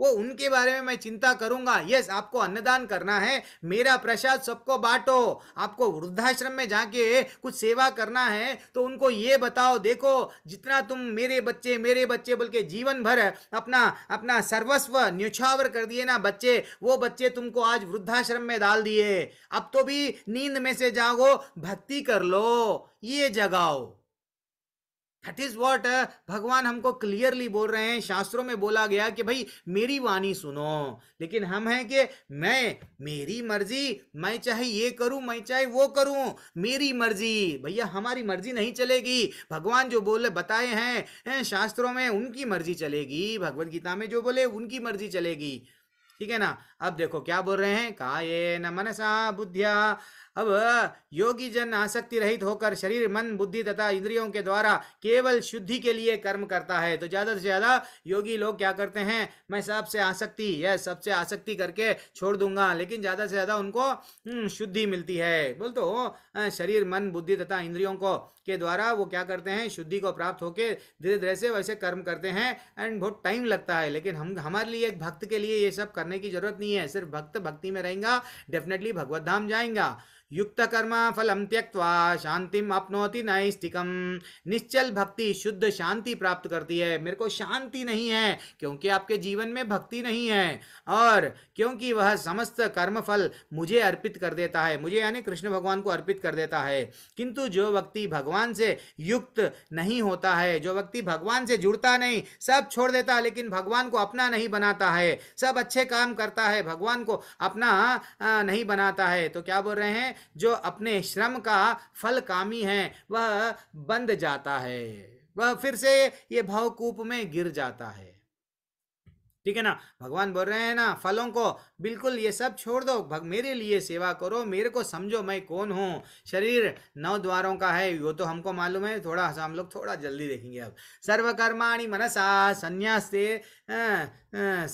S2: वो उनके बारे में मैं चिंता करूंगा यस आपको अन्नदान करना है मेरा प्रसाद सबको बांटो आपको वृद्धाश्रम में जाके कुछ सेवा करना है तो उनको ये बताओ देखो जितना तुम मेरे बच्चे मेरे बच्चे बल्कि जीवन भर अपना अपना सर्वस्व न्यौछावर कर दिए ना बच्चे वो बच्चे तुमको आज वृद्धाश्रम में डाल दिए अब तो भी नींद में से जागो भक्ति कर लो ये जगाओ दैट इज वॉट भगवान हमको क्लियरली बोल रहे हैं शास्त्रों में बोला गया कि भाई मेरी वाणी सुनो लेकिन हम हैं कि मैं मेरी मर्जी मैं चाहे ये करूं मैं चाहे वो करूं मेरी मर्जी भैया हमारी मर्जी नहीं चलेगी भगवान जो बोले बताए हैं है, शास्त्रों में उनकी मर्जी चलेगी भगवद गीता में जो बोले उनकी मर्जी चलेगी ठीक है ना अब देखो क्या बोल रहे हैं काये न मनसा बुद्धिया अब योगी जन आसक्ति रहित होकर शरीर मन बुद्धि तथा इंद्रियों के द्वारा केवल शुद्धि के लिए कर्म करता है तो ज्यादा से ज्यादा योगी लोग क्या करते हैं मैं सबसे आसक्ति यह सबसे आसक्ति करके छोड़ दूंगा लेकिन ज्यादा से ज्यादा उनको हम्म, शुद्धि मिलती है बोल तो शरीर मन बुद्धि तथा इंद्रियों को के द्वारा वो क्या करते हैं शुद्धि को प्राप्त होकर धीरे धीरे से वैसे कर्म करते हैं एंड बहुत टाइम लगता है लेकिन हम हमारे लिए एक भक्त के लिए ये सब करने की जरूरत नहीं है सिर्फ भक्त भक्ति में रहेगा डेफिनेटली भगवत धाम जाएगा युक्त कर्म फलम त्यक्वा शांतिम अपनौती नैस्तिकम निश्चल भक्ति शुद्ध शांति प्राप्त करती है मेरे को शांति नहीं है क्योंकि आपके जीवन में भक्ति नहीं है और क्योंकि वह समस्त कर्म फल मुझे अर्पित कर देता है मुझे यानी कृष्ण भगवान को अर्पित कर देता है किंतु जो व्यक्ति भगवान भगवान से युक्त नहीं होता है जो व्यक्ति भगवान से जुड़ता नहीं सब छोड़ देता है लेकिन भगवान को अपना नहीं बनाता है सब अच्छे काम करता है भगवान को अपना नहीं बनाता है तो क्या बोल रहे हैं जो अपने श्रम का फल कामी है वह बंद जाता है वह फिर से ये भावकूप में गिर जाता है ठीक है ना भगवान बोल रहे हैं ना फलों को बिल्कुल ये सब छोड़ दो भग मेरे लिए सेवा करो मेरे को समझो मैं कौन हूँ शरीर नौ द्वारों का है वो तो हमको मालूम है थोड़ा सा हम लोग थोड़ा जल्दी देखेंगे अब सर्वकर्माणी मनसा संन्यास्ते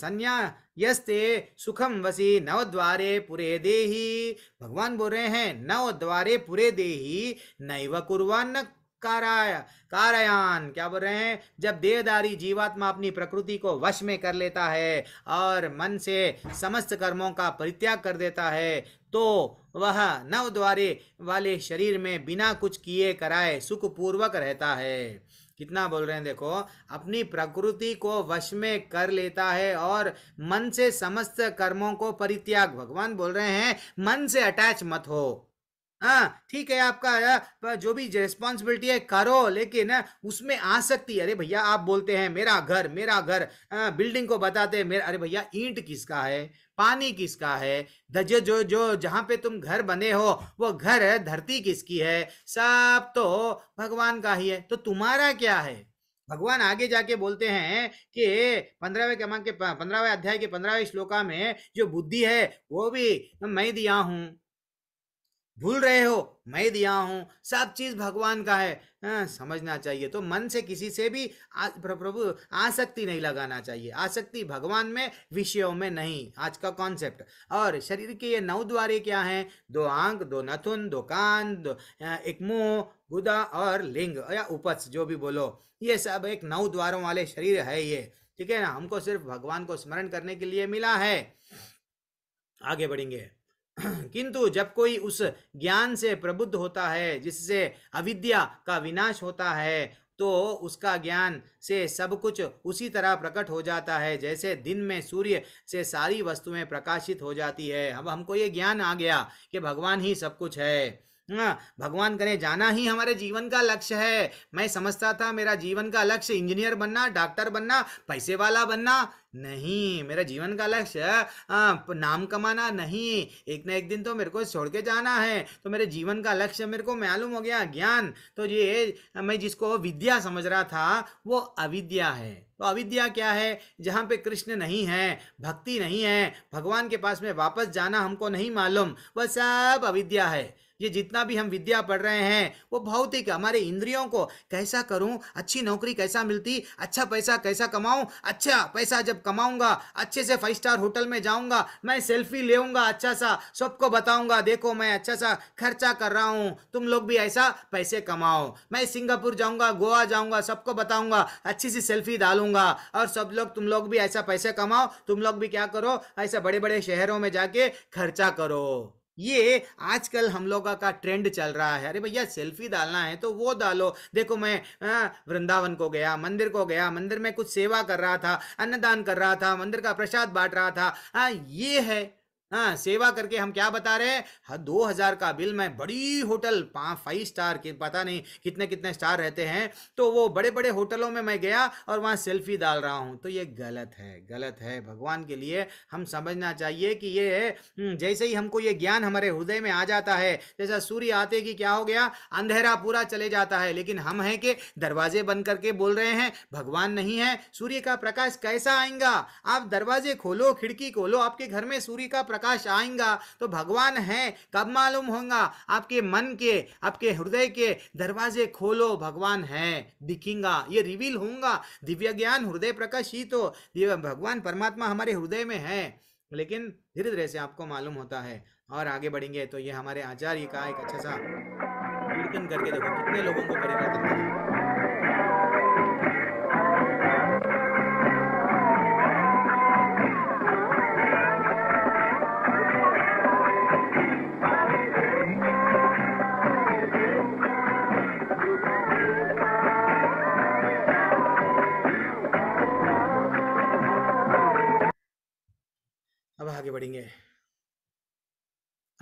S2: संन्यास यस्ते सुखम वसी नव द्वारे पुरे देही भगवान बोल रहे हैं नव द्वारे पुरे देही नैव कुर्वान काराय कारयान क्या बोल रहे हैं जब देहदारी जीवात्मा अपनी प्रकृति को वश में कर लेता है और मन से समस्त कर्मों का परित्याग कर देता है तो वह नव द्वारे वाले शरीर में बिना कुछ किए कराए सुखपूर्वक रहता है कितना बोल रहे हैं देखो अपनी प्रकृति को वश में कर लेता है और मन से समस्त कर्मों को परित्याग भगवान बोल रहे हैं मन से अटैच मत हो हाँ ठीक है आपका हाँ, जो भी रिस्पॉन्सिबिलिटी है करो लेकिन हाँ, उसमें आ सकती है अरे भैया आप बोलते हैं मेरा घर मेरा घर बिल्डिंग हाँ, को बताते हैं मेरा अरे भैया ईंट किसका है पानी किसका है जो जो जो जहाँ पे तुम घर बने हो वो घर धरती किसकी है सब तो भगवान का ही है तो तुम्हारा क्या है भगवान आगे जाके बोलते हैं कि पंद्रहवें क्रमांक के पंद्रहवें अध्याय के पंद्रहवें श्लोका में जो बुद्धि है वो भी मैं दिया हूँ भूल रहे हो मैं दिया हूँ सब चीज़ भगवान का है आ, हाँ, समझना चाहिए तो मन से किसी से भी आ, प्रभु आसक्ति नहीं लगाना चाहिए आसक्ति भगवान में विषयों में नहीं आज का कॉन्सेप्ट और शरीर के ये नौ द्वारे क्या हैं दो आंख दो नथुन दो कान दो एक मुंह गुदा और लिंग या उपज जो भी बोलो ये सब एक नौ द्वारों वाले शरीर है ये ठीक है ना हमको सिर्फ भगवान को स्मरण करने के लिए मिला है आगे बढ़ेंगे किंतु जब कोई उस ज्ञान से प्रबुद्ध होता है जिससे अविद्या का विनाश होता है तो उसका ज्ञान से सब कुछ उसी तरह प्रकट हो जाता है जैसे दिन में सूर्य से सारी वस्तुएं प्रकाशित हो जाती है अब हमको ये ज्ञान आ गया कि भगवान ही सब कुछ है हाँ, भगवान करे जाना ही हमारे जीवन का लक्ष्य है मैं समझता था मेरा जीवन का लक्ष्य इंजीनियर बनना डॉक्टर बनना पैसे वाला बनना नहीं मेरा जीवन का लक्ष्य नाम कमाना नहीं एक ना एक दिन तो मेरे को छोड़ के जाना है तो मेरे जीवन का लक्ष्य मेरे को मालूम हो गया ज्ञान तो ये मैं जिसको विद्या समझ रहा था वो अविद्या है तो अविद्या क्या है जहाँ पे कृष्ण नहीं है भक्ति नहीं है भगवान के पास में वापस जाना हमको नहीं मालूम वह सब अविद्या है ये जितना भी हम विद्या पढ़ रहे हैं वो भौतिक हमारे इंद्रियों को कैसा करूं अच्छी नौकरी कैसा मिलती अच्छा पैसा कैसा कमाऊं अच्छा पैसा जब कमाऊंगा अच्छे से फाइव स्टार होटल में जाऊंगा मैं सेल्फी लेऊंगा अच्छा सा सबको बताऊंगा देखो मैं अच्छा सा खर्चा कर रहा हूं तुम लोग भी ऐसा पैसे कमाओ मैं सिंगापुर जाऊंगा गोवा जाऊंगा सबको बताऊंगा अच्छी सी सेल्फी डालूंगा और सब लोग तुम लोग भी ऐसा पैसे कमाओ तुम लोग भी क्या करो ऐसे बड़े बड़े शहरों में जाके खर्चा करो ये आजकल हम लोगों का ट्रेंड चल रहा है अरे भैया सेल्फी डालना है तो वो डालो देखो मैं वृंदावन को गया मंदिर को गया मंदिर में कुछ सेवा कर रहा था अन्नदान कर रहा था मंदिर का प्रसाद बांट रहा था आ, ये है हाँ सेवा करके हम क्या बता रहे हैं हाँ, दो हजार का बिल मैं बड़ी होटल फाइव स्टार के पता नहीं कितने कितने स्टार रहते हैं तो वो बड़े बड़े होटलों में मैं गया और वहाँ सेल्फी डाल रहा हूँ तो ये गलत है गलत है भगवान के लिए हम समझना चाहिए कि ये हम्म, जैसे ही हमको ये ज्ञान हमारे हृदय में आ जाता है जैसा सूर्य आते कि क्या हो गया अंधेरा पूरा चले जाता है लेकिन हम हैं कि दरवाजे बंद करके बोल रहे हैं भगवान नहीं है सूर्य का प्रकाश कैसा आएगा आप दरवाजे खोलो खिड़की खोलो आपके घर में सूर्य का प्रकाश प्रकाश आएगा तो भगवान है कब मालूम होगा आपके मन के आपके हृदय के दरवाजे खोलो भगवान है दिखेगा ये रिवील होगा दिव्य ज्ञान हृदय प्रकाश ही तो भगवान परमात्मा हमारे हृदय में है लेकिन धीरे धीरे से आपको मालूम होता है और आगे बढ़ेंगे तो ये हमारे आचार्य का एक अच्छा सा कीर्तन करके देखो कितने लोगों को परिवर्तन करेगा आगे बढ़ेंगे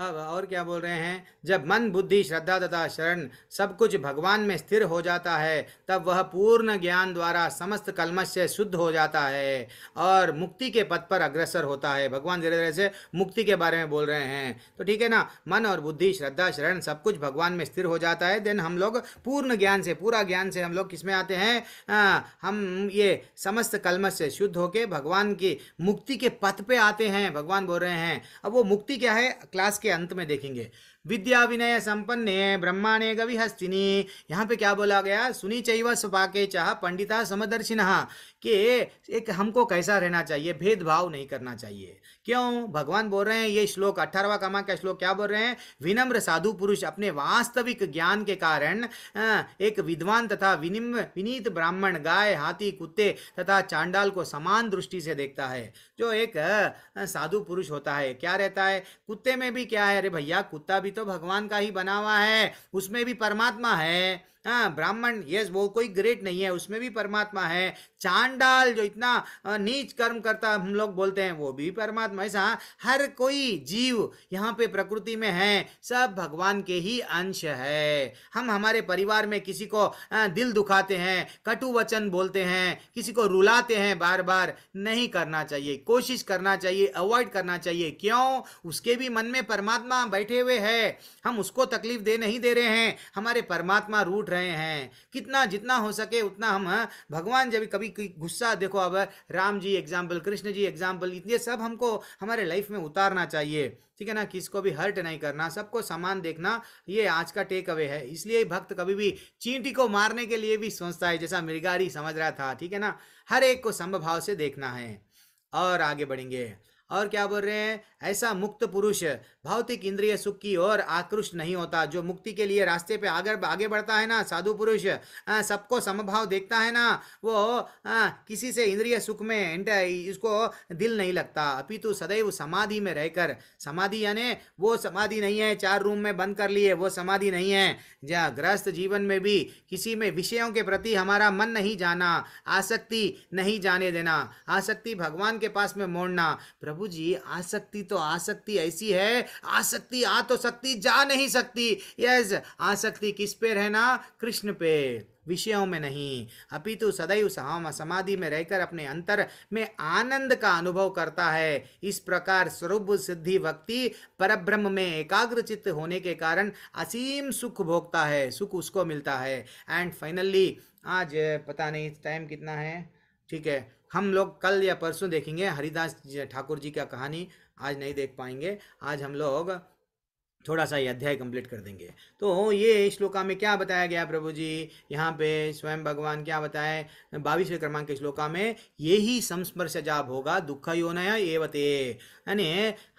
S2: अब और क्या बोल रहे हैं जब मन बुद्धि श्रद्धा तथा शरण सब कुछ भगवान में स्थिर हो जाता है तब वह पूर्ण ज्ञान द्वारा समस्त कलमश से शुद्ध हो जाता है और मुक्ति के पथ पर अग्रसर होता है भगवान धीरे धीरे से मुक्ति के बारे में बोल रहे हैं तो ठीक है ना मन और बुद्धि श्रद्धा शरण सब कुछ भगवान में स्थिर हो जाता है देन हम लोग पूर्ण ज्ञान से पूरा ज्ञान से हम लोग किस में आते हैं आ, हम ये समस्त कलमश से शुद्ध होके भगवान की मुक्ति के पथ पर आते हैं भगवान बोल रहे हैं अब वो मुक्ति क्या है क्लास के के अंत में देखेंगे विद्या विनय संपन्ने ब्रह्माणे गविहस्तिनी यहाँ पे क्या बोला गया सुनी चैव स्वपाके चाह पंडिता समदर्शिन के एक हमको कैसा रहना चाहिए भेदभाव नहीं करना चाहिए क्यों भगवान बोल रहे हैं ये श्लोक अठारवा कमा का श्लोक क्या बोल रहे हैं विनम्र साधु पुरुष अपने वास्तविक ज्ञान के कारण एक विद्वान तथा विनिम्र विनीत ब्राह्मण गाय हाथी कुत्ते तथा चांडाल को समान दृष्टि से देखता है जो एक साधु पुरुष होता है क्या रहता है कुत्ते में भी क्या है अरे भैया कुत्ता भी तो तो भगवान का ही बना हुआ है उसमें भी परमात्मा है हाँ ब्राह्मण यस वो कोई ग्रेट नहीं है उसमें भी परमात्मा है चांडाल जो इतना नीच कर्म करता हम लोग बोलते हैं वो भी परमात्मा ऐसा हाँ, हर कोई जीव यहाँ पे प्रकृति में है सब भगवान के ही अंश है हम हमारे परिवार में किसी को दिल दुखाते हैं कटु वचन बोलते हैं किसी को रुलाते हैं बार बार नहीं करना चाहिए कोशिश करना चाहिए अवॉइड करना चाहिए क्यों उसके भी मन में परमात्मा बैठे हुए है हम उसको तकलीफ दे नहीं दे रहे हैं हमारे परमात्मा रूट उठ रहे हैं कितना जितना हो सके उतना हम हाँ, भगवान जब कभी गुस्सा देखो अब राम जी एग्जाम्पल कृष्ण जी एग्जाम्पल ये सब हमको हमारे लाइफ में उतारना चाहिए ठीक है ना किसको भी हर्ट नहीं करना सबको समान देखना ये आज का टेक अवे है इसलिए भक्त कभी भी चींटी को मारने के लिए भी सोचता है जैसा मृगारी समझ रहा था ठीक है ना हर एक को समभाव से देखना है और आगे बढ़ेंगे और क्या बोल रहे हैं ऐसा मुक्त पुरुष भौतिक इंद्रिय सुख की ओर आकृष्ट नहीं होता जो मुक्ति के लिए रास्ते पे आगे आगे बढ़ता है ना साधु पुरुष सबको समभाव देखता है ना वो आ, किसी से इंद्रिय सुख में इसको दिल नहीं लगता अपितु सदैव समाधि में रहकर समाधि यानी वो समाधि नहीं है चार रूम में बंद कर लिए वो समाधि नहीं है जहाँ ग्रस्त जीवन में भी किसी में विषयों के प्रति हमारा मन नहीं जाना आसक्ति नहीं जाने देना आसक्ति भगवान के पास में मोड़ना प्रभु जी आसक्ति तो आसक्ति ऐसी है आ सकती आ तो सकती जा नहीं सकती यस आ सकती किस पे रहना कृष्ण पे विषयों में नहीं अपितु सदैव समाधि में रहकर अपने अंतर में आनंद का अनुभव करता है इस प्रकार स्वरूप सिद्धि व्यक्ति परब्रह्म में एकाग्रचित होने के कारण असीम सुख भोगता है सुख उसको मिलता है एंड फाइनली आज पता नहीं टाइम कितना है ठीक है हम लोग कल या परसों देखेंगे हरिदास ठाकुर जी का कहानी आज नहीं देख पाएंगे आज हम लोग थोड़ा सा ये अध्याय कंप्लीट कर देंगे तो ये श्लोका में क्या बताया गया प्रभु जी यहाँ पे स्वयं भगवान क्या बताए बाईसवें क्रमांक के श्लोका में यही संस्पर्श जाप होगा दुख योनय एवते अने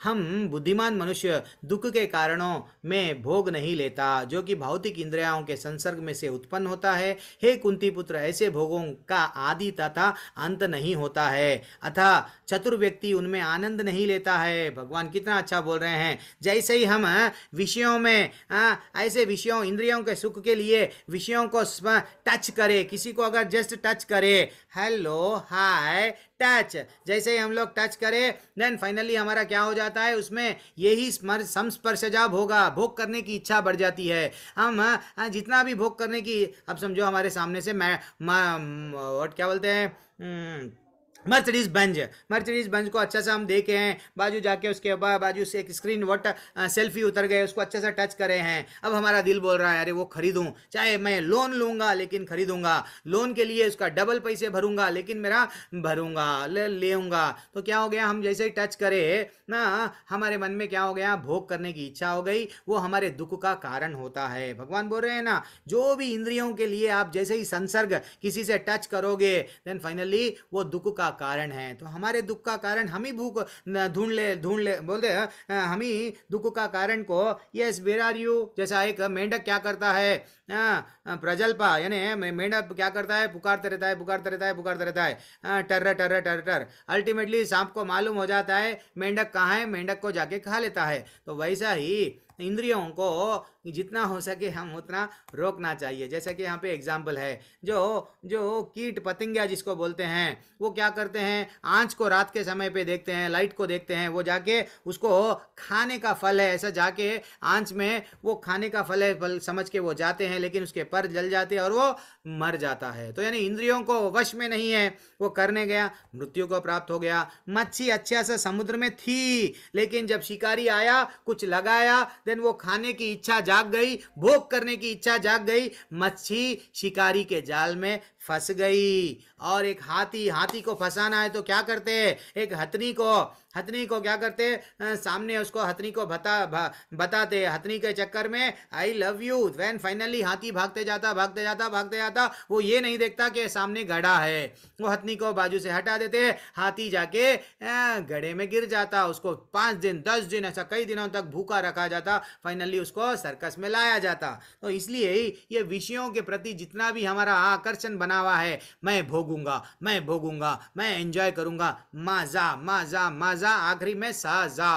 S2: हम बुद्धिमान मनुष्य दुख के कारणों में भोग नहीं लेता जो कि भौतिक इंद्रियाओं के संसर्ग में से उत्पन्न होता है हे कुंती पुत्र ऐसे भोगों का आदि तथा अंत नहीं होता है अथा चतुर व्यक्ति उनमें आनंद नहीं लेता है भगवान कितना अच्छा बोल रहे हैं जैसे ही हम विषयों में आ, ऐसे विषयों इंद्रियों के सुख के लिए विषयों को टच करे किसी को अगर जस्ट टच करे हेलो हाय टच जैसे ही हम लोग टच करें देन फाइनली हमारा क्या हो जाता है उसमें यही समस्पर्श जाप होगा भोग करने की इच्छा बढ़ जाती है हम हाँ, हाँ, जितना भी भोग करने की अब समझो हमारे सामने से मैं वट क्या बोलते हैं hmm, Mercedes Benz Mercedes Benz को अच्छा सा हम देखे हैं बाजू जाके उसके बाजू से एक स्क्रीन वट सेल्फी उतर गए उसको अच्छा सा टच करे हैं अब हमारा दिल बोल रहा है अरे वो खरीदूं चाहे मैं लोन लूंगा लेकिन खरीदूंगा लोन के लिए उसका डबल पैसे भरूंगा लेकिन मेरा भरूंगा लेऊंगा ले तो क्या हो गया हम जैसे ही टच करे ना हमारे मन में क्या हो गया भोग करने की इच्छा हो गई वो हमारे दुख का कारण होता है भगवान बोल रहे हैं ना जो भी इंद्रियों के लिए आप जैसे ही संसर्ग किसी से टच करोगे देन फाइनली वो दुख का का कारण है तो हमारे दुख का कारण हम ही भूख ढूंढ ले ढूंढ ले बोलते हम ही दुख का कारण को यस वेर आर यू जैसा एक मेंढक क्या करता है प्रजल्पा यानी मेंढक क्या करता है पुकारते रहता है पुकारते रहता है पुकारते रहता है टर्र टर्र टर्र टर अल्टीमेटली सांप को मालूम हो जाता है मेंढक कहाँ है मेंढक को जाके खा लेता है तो वैसा ही इंद्रियों को जितना हो सके हम उतना रोकना चाहिए जैसा कि यहाँ पे एग्जाम्पल है जो जो कीट पतंगिया जिसको बोलते हैं वो क्या करते हैं आँच को रात के समय पे देखते हैं लाइट को देखते हैं वो जाके उसको खाने का फल है ऐसा जाके आँच में वो खाने का फल है फल समझ के वो जाते हैं लेकिन उसके पर जल जाते हैं और वो मर जाता है तो यानी इंद्रियों को वश में नहीं है वो करने गया मृत्यु को प्राप्त हो गया मच्छी अच्छा सा समुद्र में थी लेकिन जब शिकारी आया कुछ लगाया देन वो खाने की इच्छा जाग गई भोग करने की इच्छा जाग गई मच्छी शिकारी के जाल में फंस गई और एक हाथी हाथी को फंसाना है तो क्या करते एक हथनी को हथनी को क्या करते हैं सामने उसको हथनी को बता बताते हथनी के चक्कर में I love you when finally हाथी भागते जाता भागते जाता भागते जाता वो ये नहीं देखता कि सामने गढ़ा है वो हथनी को बाजू से हटा देते हाथी जाके गढ़े में गिर जाता उसको पाँच दिन दस दिन ऐसा कई दिनों तक भूखा रखा जाता फाइनली उसको सर्कस में लाया जाता तो इसलिए ये विषयों के प्रति जितना भी हमारा आकर्षण बना हुआ है मैं भोगूंगा मैं भोगूंगा मैं एंजॉय करूंगा माजा माजा माजा आखिरी में साजा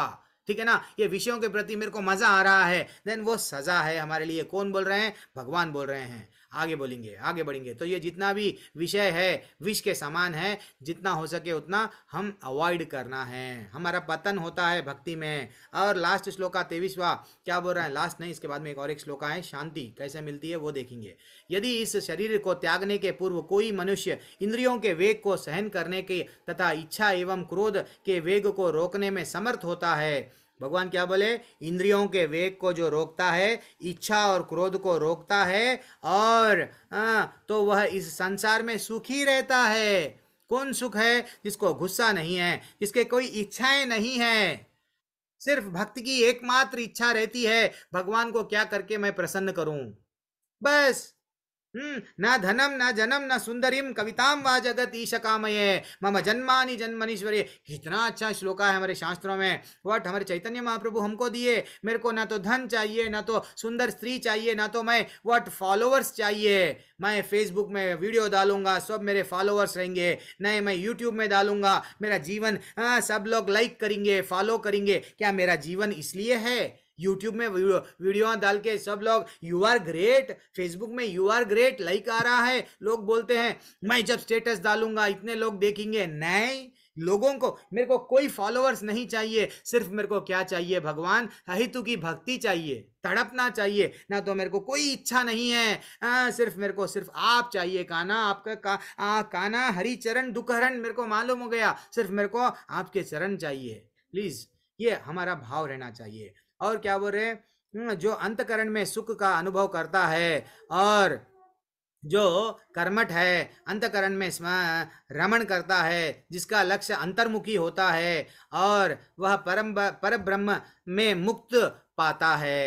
S2: ठीक है ना ये विषयों के प्रति मेरे को मजा आ रहा है देन वो सजा है हमारे लिए कौन बोल रहे हैं भगवान बोल रहे हैं आगे बोलेंगे आगे बढ़ेंगे तो ये जितना भी विषय है विष के समान है जितना हो सके उतना हम अवॉइड करना है हमारा पतन होता है भक्ति में और लास्ट श्लोका तेवीसवा क्या बोल रहा है लास्ट नहीं इसके बाद में एक और एक श्लोका है शांति कैसे मिलती है वो देखेंगे यदि इस शरीर को त्यागने के पूर्व कोई मनुष्य इंद्रियों के वेग को सहन करने के तथा इच्छा एवं क्रोध के वेग को रोकने में समर्थ होता है भगवान क्या बोले इंद्रियों के वेग को जो रोकता है इच्छा और क्रोध को रोकता है और आ, हाँ, तो वह इस संसार में सुखी रहता है कौन सुख है जिसको गुस्सा नहीं है जिसके कोई इच्छाएं नहीं है सिर्फ भक्त की एकमात्र इच्छा रहती है भगवान को क्या करके मैं प्रसन्न करूं बस हम्म, न धनम न जनम न सुंदरीम कविताम व जगत ईश कामये मम जन्मानी जन्मनीश्वरी इतना अच्छा श्लोका है हमारे शास्त्रों में वट हमारे चैतन्य महाप्रभु हमको दिए मेरे को ना तो धन चाहिए ना तो सुंदर स्त्री चाहिए ना तो मैं वट फॉलोअर्स चाहिए मैं फेसबुक में वीडियो डालूंगा सब मेरे फॉलोअर्स रहेंगे नहीं मैं यूट्यूब में डालूंगा मेरा जीवन आ, हाँ, सब लोग लाइक करेंगे फॉलो करेंगे क्या मेरा जीवन इसलिए है यूट्यूब में वीडियो डाल के सब लोग यू आर ग्रेट फेसबुक में यू आर ग्रेट लाइक आ रहा है लोग बोलते हैं मैं जब स्टेटस डालूंगा इतने लोग देखेंगे नए लोगों को मेरे को कोई फॉलोअर्स नहीं चाहिए सिर्फ मेरे को क्या चाहिए भगवान हितु की भक्ति चाहिए तड़पना चाहिए ना तो मेरे को कोई इच्छा नहीं है आ, सिर्फ मेरे को सिर्फ आप चाहिए काना आपका का, आ, काना हरिचरण दुखहरण मेरे को मालूम हो गया सिर्फ मेरे को आपके चरण चाहिए प्लीज़ ये हमारा भाव रहना चाहिए और क्या बोल रहे हम्म, जो अंतकरण में सुख का अनुभव करता है और जो कर्मठ है अंतकरण में रमण करता है जिसका लक्ष्य अंतर्मुखी होता है और वह परम पर ब्रह्म में मुक्त पाता है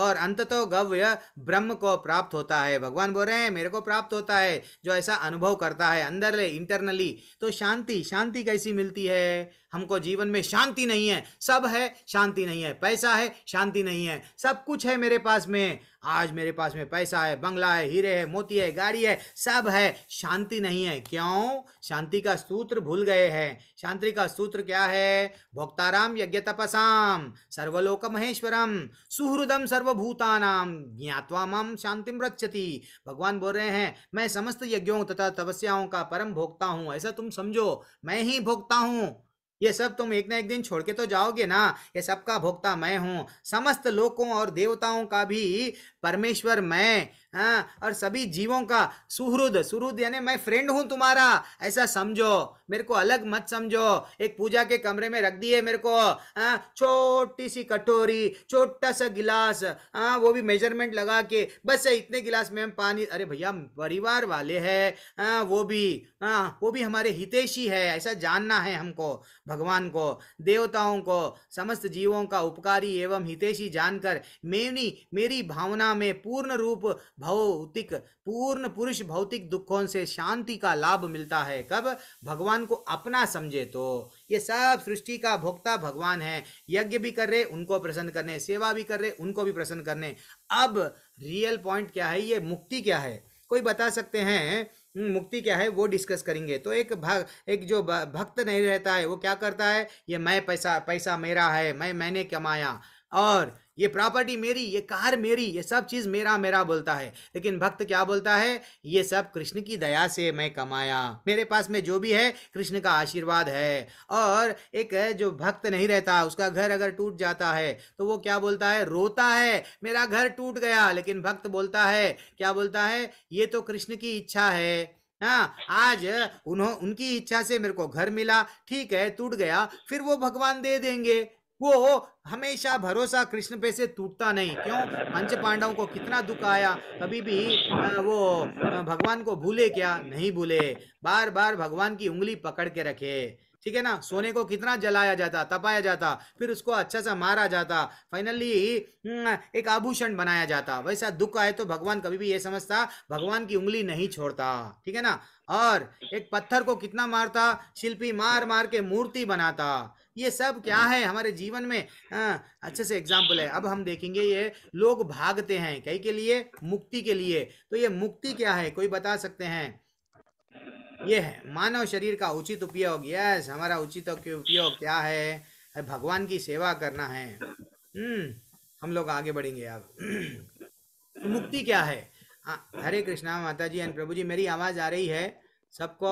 S2: और तो गव्य ब्रह्म को प्राप्त होता है भगवान बोल रहे हैं मेरे को प्राप्त होता है जो ऐसा अनुभव करता है अंदर ले इंटरनली तो शांति शांति कैसी मिलती है हमको जीवन में शांति नहीं है सब है शांति नहीं है पैसा है शांति नहीं है सब कुछ है मेरे पास में आज मेरे पास में पैसा है बंगला है हीरे है मोती है गाड़ी है सब है शांति नहीं है क्यों शांति का सूत्र भूल गए हैं शांति का सूत्र क्या है भोक्ताराम यज्ञ तपसाम सर्वलोक महेश्वरम सुहृदम सर्व सर्वभूतानाम ज्ञातवा माम शांति रचती भगवान बोल रहे हैं मैं समस्त यज्ञों तथा तपस्याओं का परम भोगता हूँ ऐसा तुम समझो मैं ही भोगता हूँ ये सब तुम एक ना एक दिन छोड़ के तो जाओगे ना ये सबका भोक्ता मैं हूँ समस्त लोकों और देवताओं का भी परमेश्वर मैं हाँ और सभी जीवों का सुहृद सुहृद यानी मैं फ्रेंड हूँ तुम्हारा ऐसा समझो मेरे को अलग मत समझो एक पूजा के कमरे में रख दिए मेरे को हाँ, छोटी सी कटोरी छोटा सा गिलास हाँ वो भी मेजरमेंट लगा के बस इतने गिलास में हम पानी अरे भैया परिवार वाले है आ, हाँ, वो भी हाँ वो भी हमारे हितेशी है ऐसा जानना है हमको भगवान को देवताओं को समस्त जीवों का उपकारी एवं हितेशी जानकर मेरी मेरी भावना में पूर्ण रूप भौतिक पूर्ण पुरुष भौतिक दुखों से शांति का लाभ मिलता है कब भगवान भगवान को अपना समझे तो ये सब सृष्टि का भोक्ता भगवान है यज्ञ भी कर रहे उनको प्रसन्न करने सेवा भी कर रहे उनको भी प्रसन्न करने अब रियल पॉइंट क्या है ये मुक्ति क्या है कोई बता सकते हैं हम्म, मुक्ति क्या है वो डिस्कस करेंगे तो एक भग, एक जो भक्त नहीं रहता है वो क्या करता है ये मैं पैसा पैसा मेरा है मैं मैंने कमाया और ये प्रॉपर्टी मेरी ये कार मेरी ये सब चीज मेरा मेरा बोलता है लेकिन भक्त क्या बोलता है ये सब कृष्ण की दया से मैं कमाया मेरे पास में जो भी है कृष्ण का आशीर्वाद है और एक जो भक्त नहीं रहता उसका घर अगर टूट जाता है तो वो क्या बोलता है रोता है मेरा घर टूट गया लेकिन भक्त बोलता है क्या बोलता है ये तो कृष्ण की इच्छा है हाँ आज उन्हों उनकी इच्छा से मेरे को घर मिला ठीक है टूट गया फिर वो भगवान दे देंगे वो हमेशा भरोसा कृष्ण पे से टूटता नहीं क्यों पंच पांडवों को कितना दुख आया कभी भी वो भगवान को भूले क्या नहीं भूले बार बार भगवान की उंगली पकड़ के रखे ठीक है ना सोने को कितना जलाया जाता तपाया जाता फिर उसको अच्छा सा मारा जाता फाइनली हम्म, एक आभूषण बनाया जाता वैसा दुख आए तो भगवान कभी भी ये समझता भगवान की उंगली नहीं छोड़ता ठीक है ना और एक पत्थर को कितना मारता शिल्पी मार मार के मूर्ति बनाता ये सब क्या हम्म। है हमारे जीवन में आ, हाँ, अच्छे से एग्जाम्पल है अब हम देखेंगे ये लोग भागते हैं कई के लिए मुक्ति के लिए तो ये मुक्ति क्या है कोई बता सकते हैं ये है मानव शरीर का उचित उपयोग यस हमारा उचित उपयोग क्या है भगवान की सेवा करना है हम्म हम लोग आगे बढ़ेंगे अब तो मुक्ति क्या है हाँ, हरे कृष्णा माता जी एंड प्रभु जी मेरी आवाज आ रही है सबको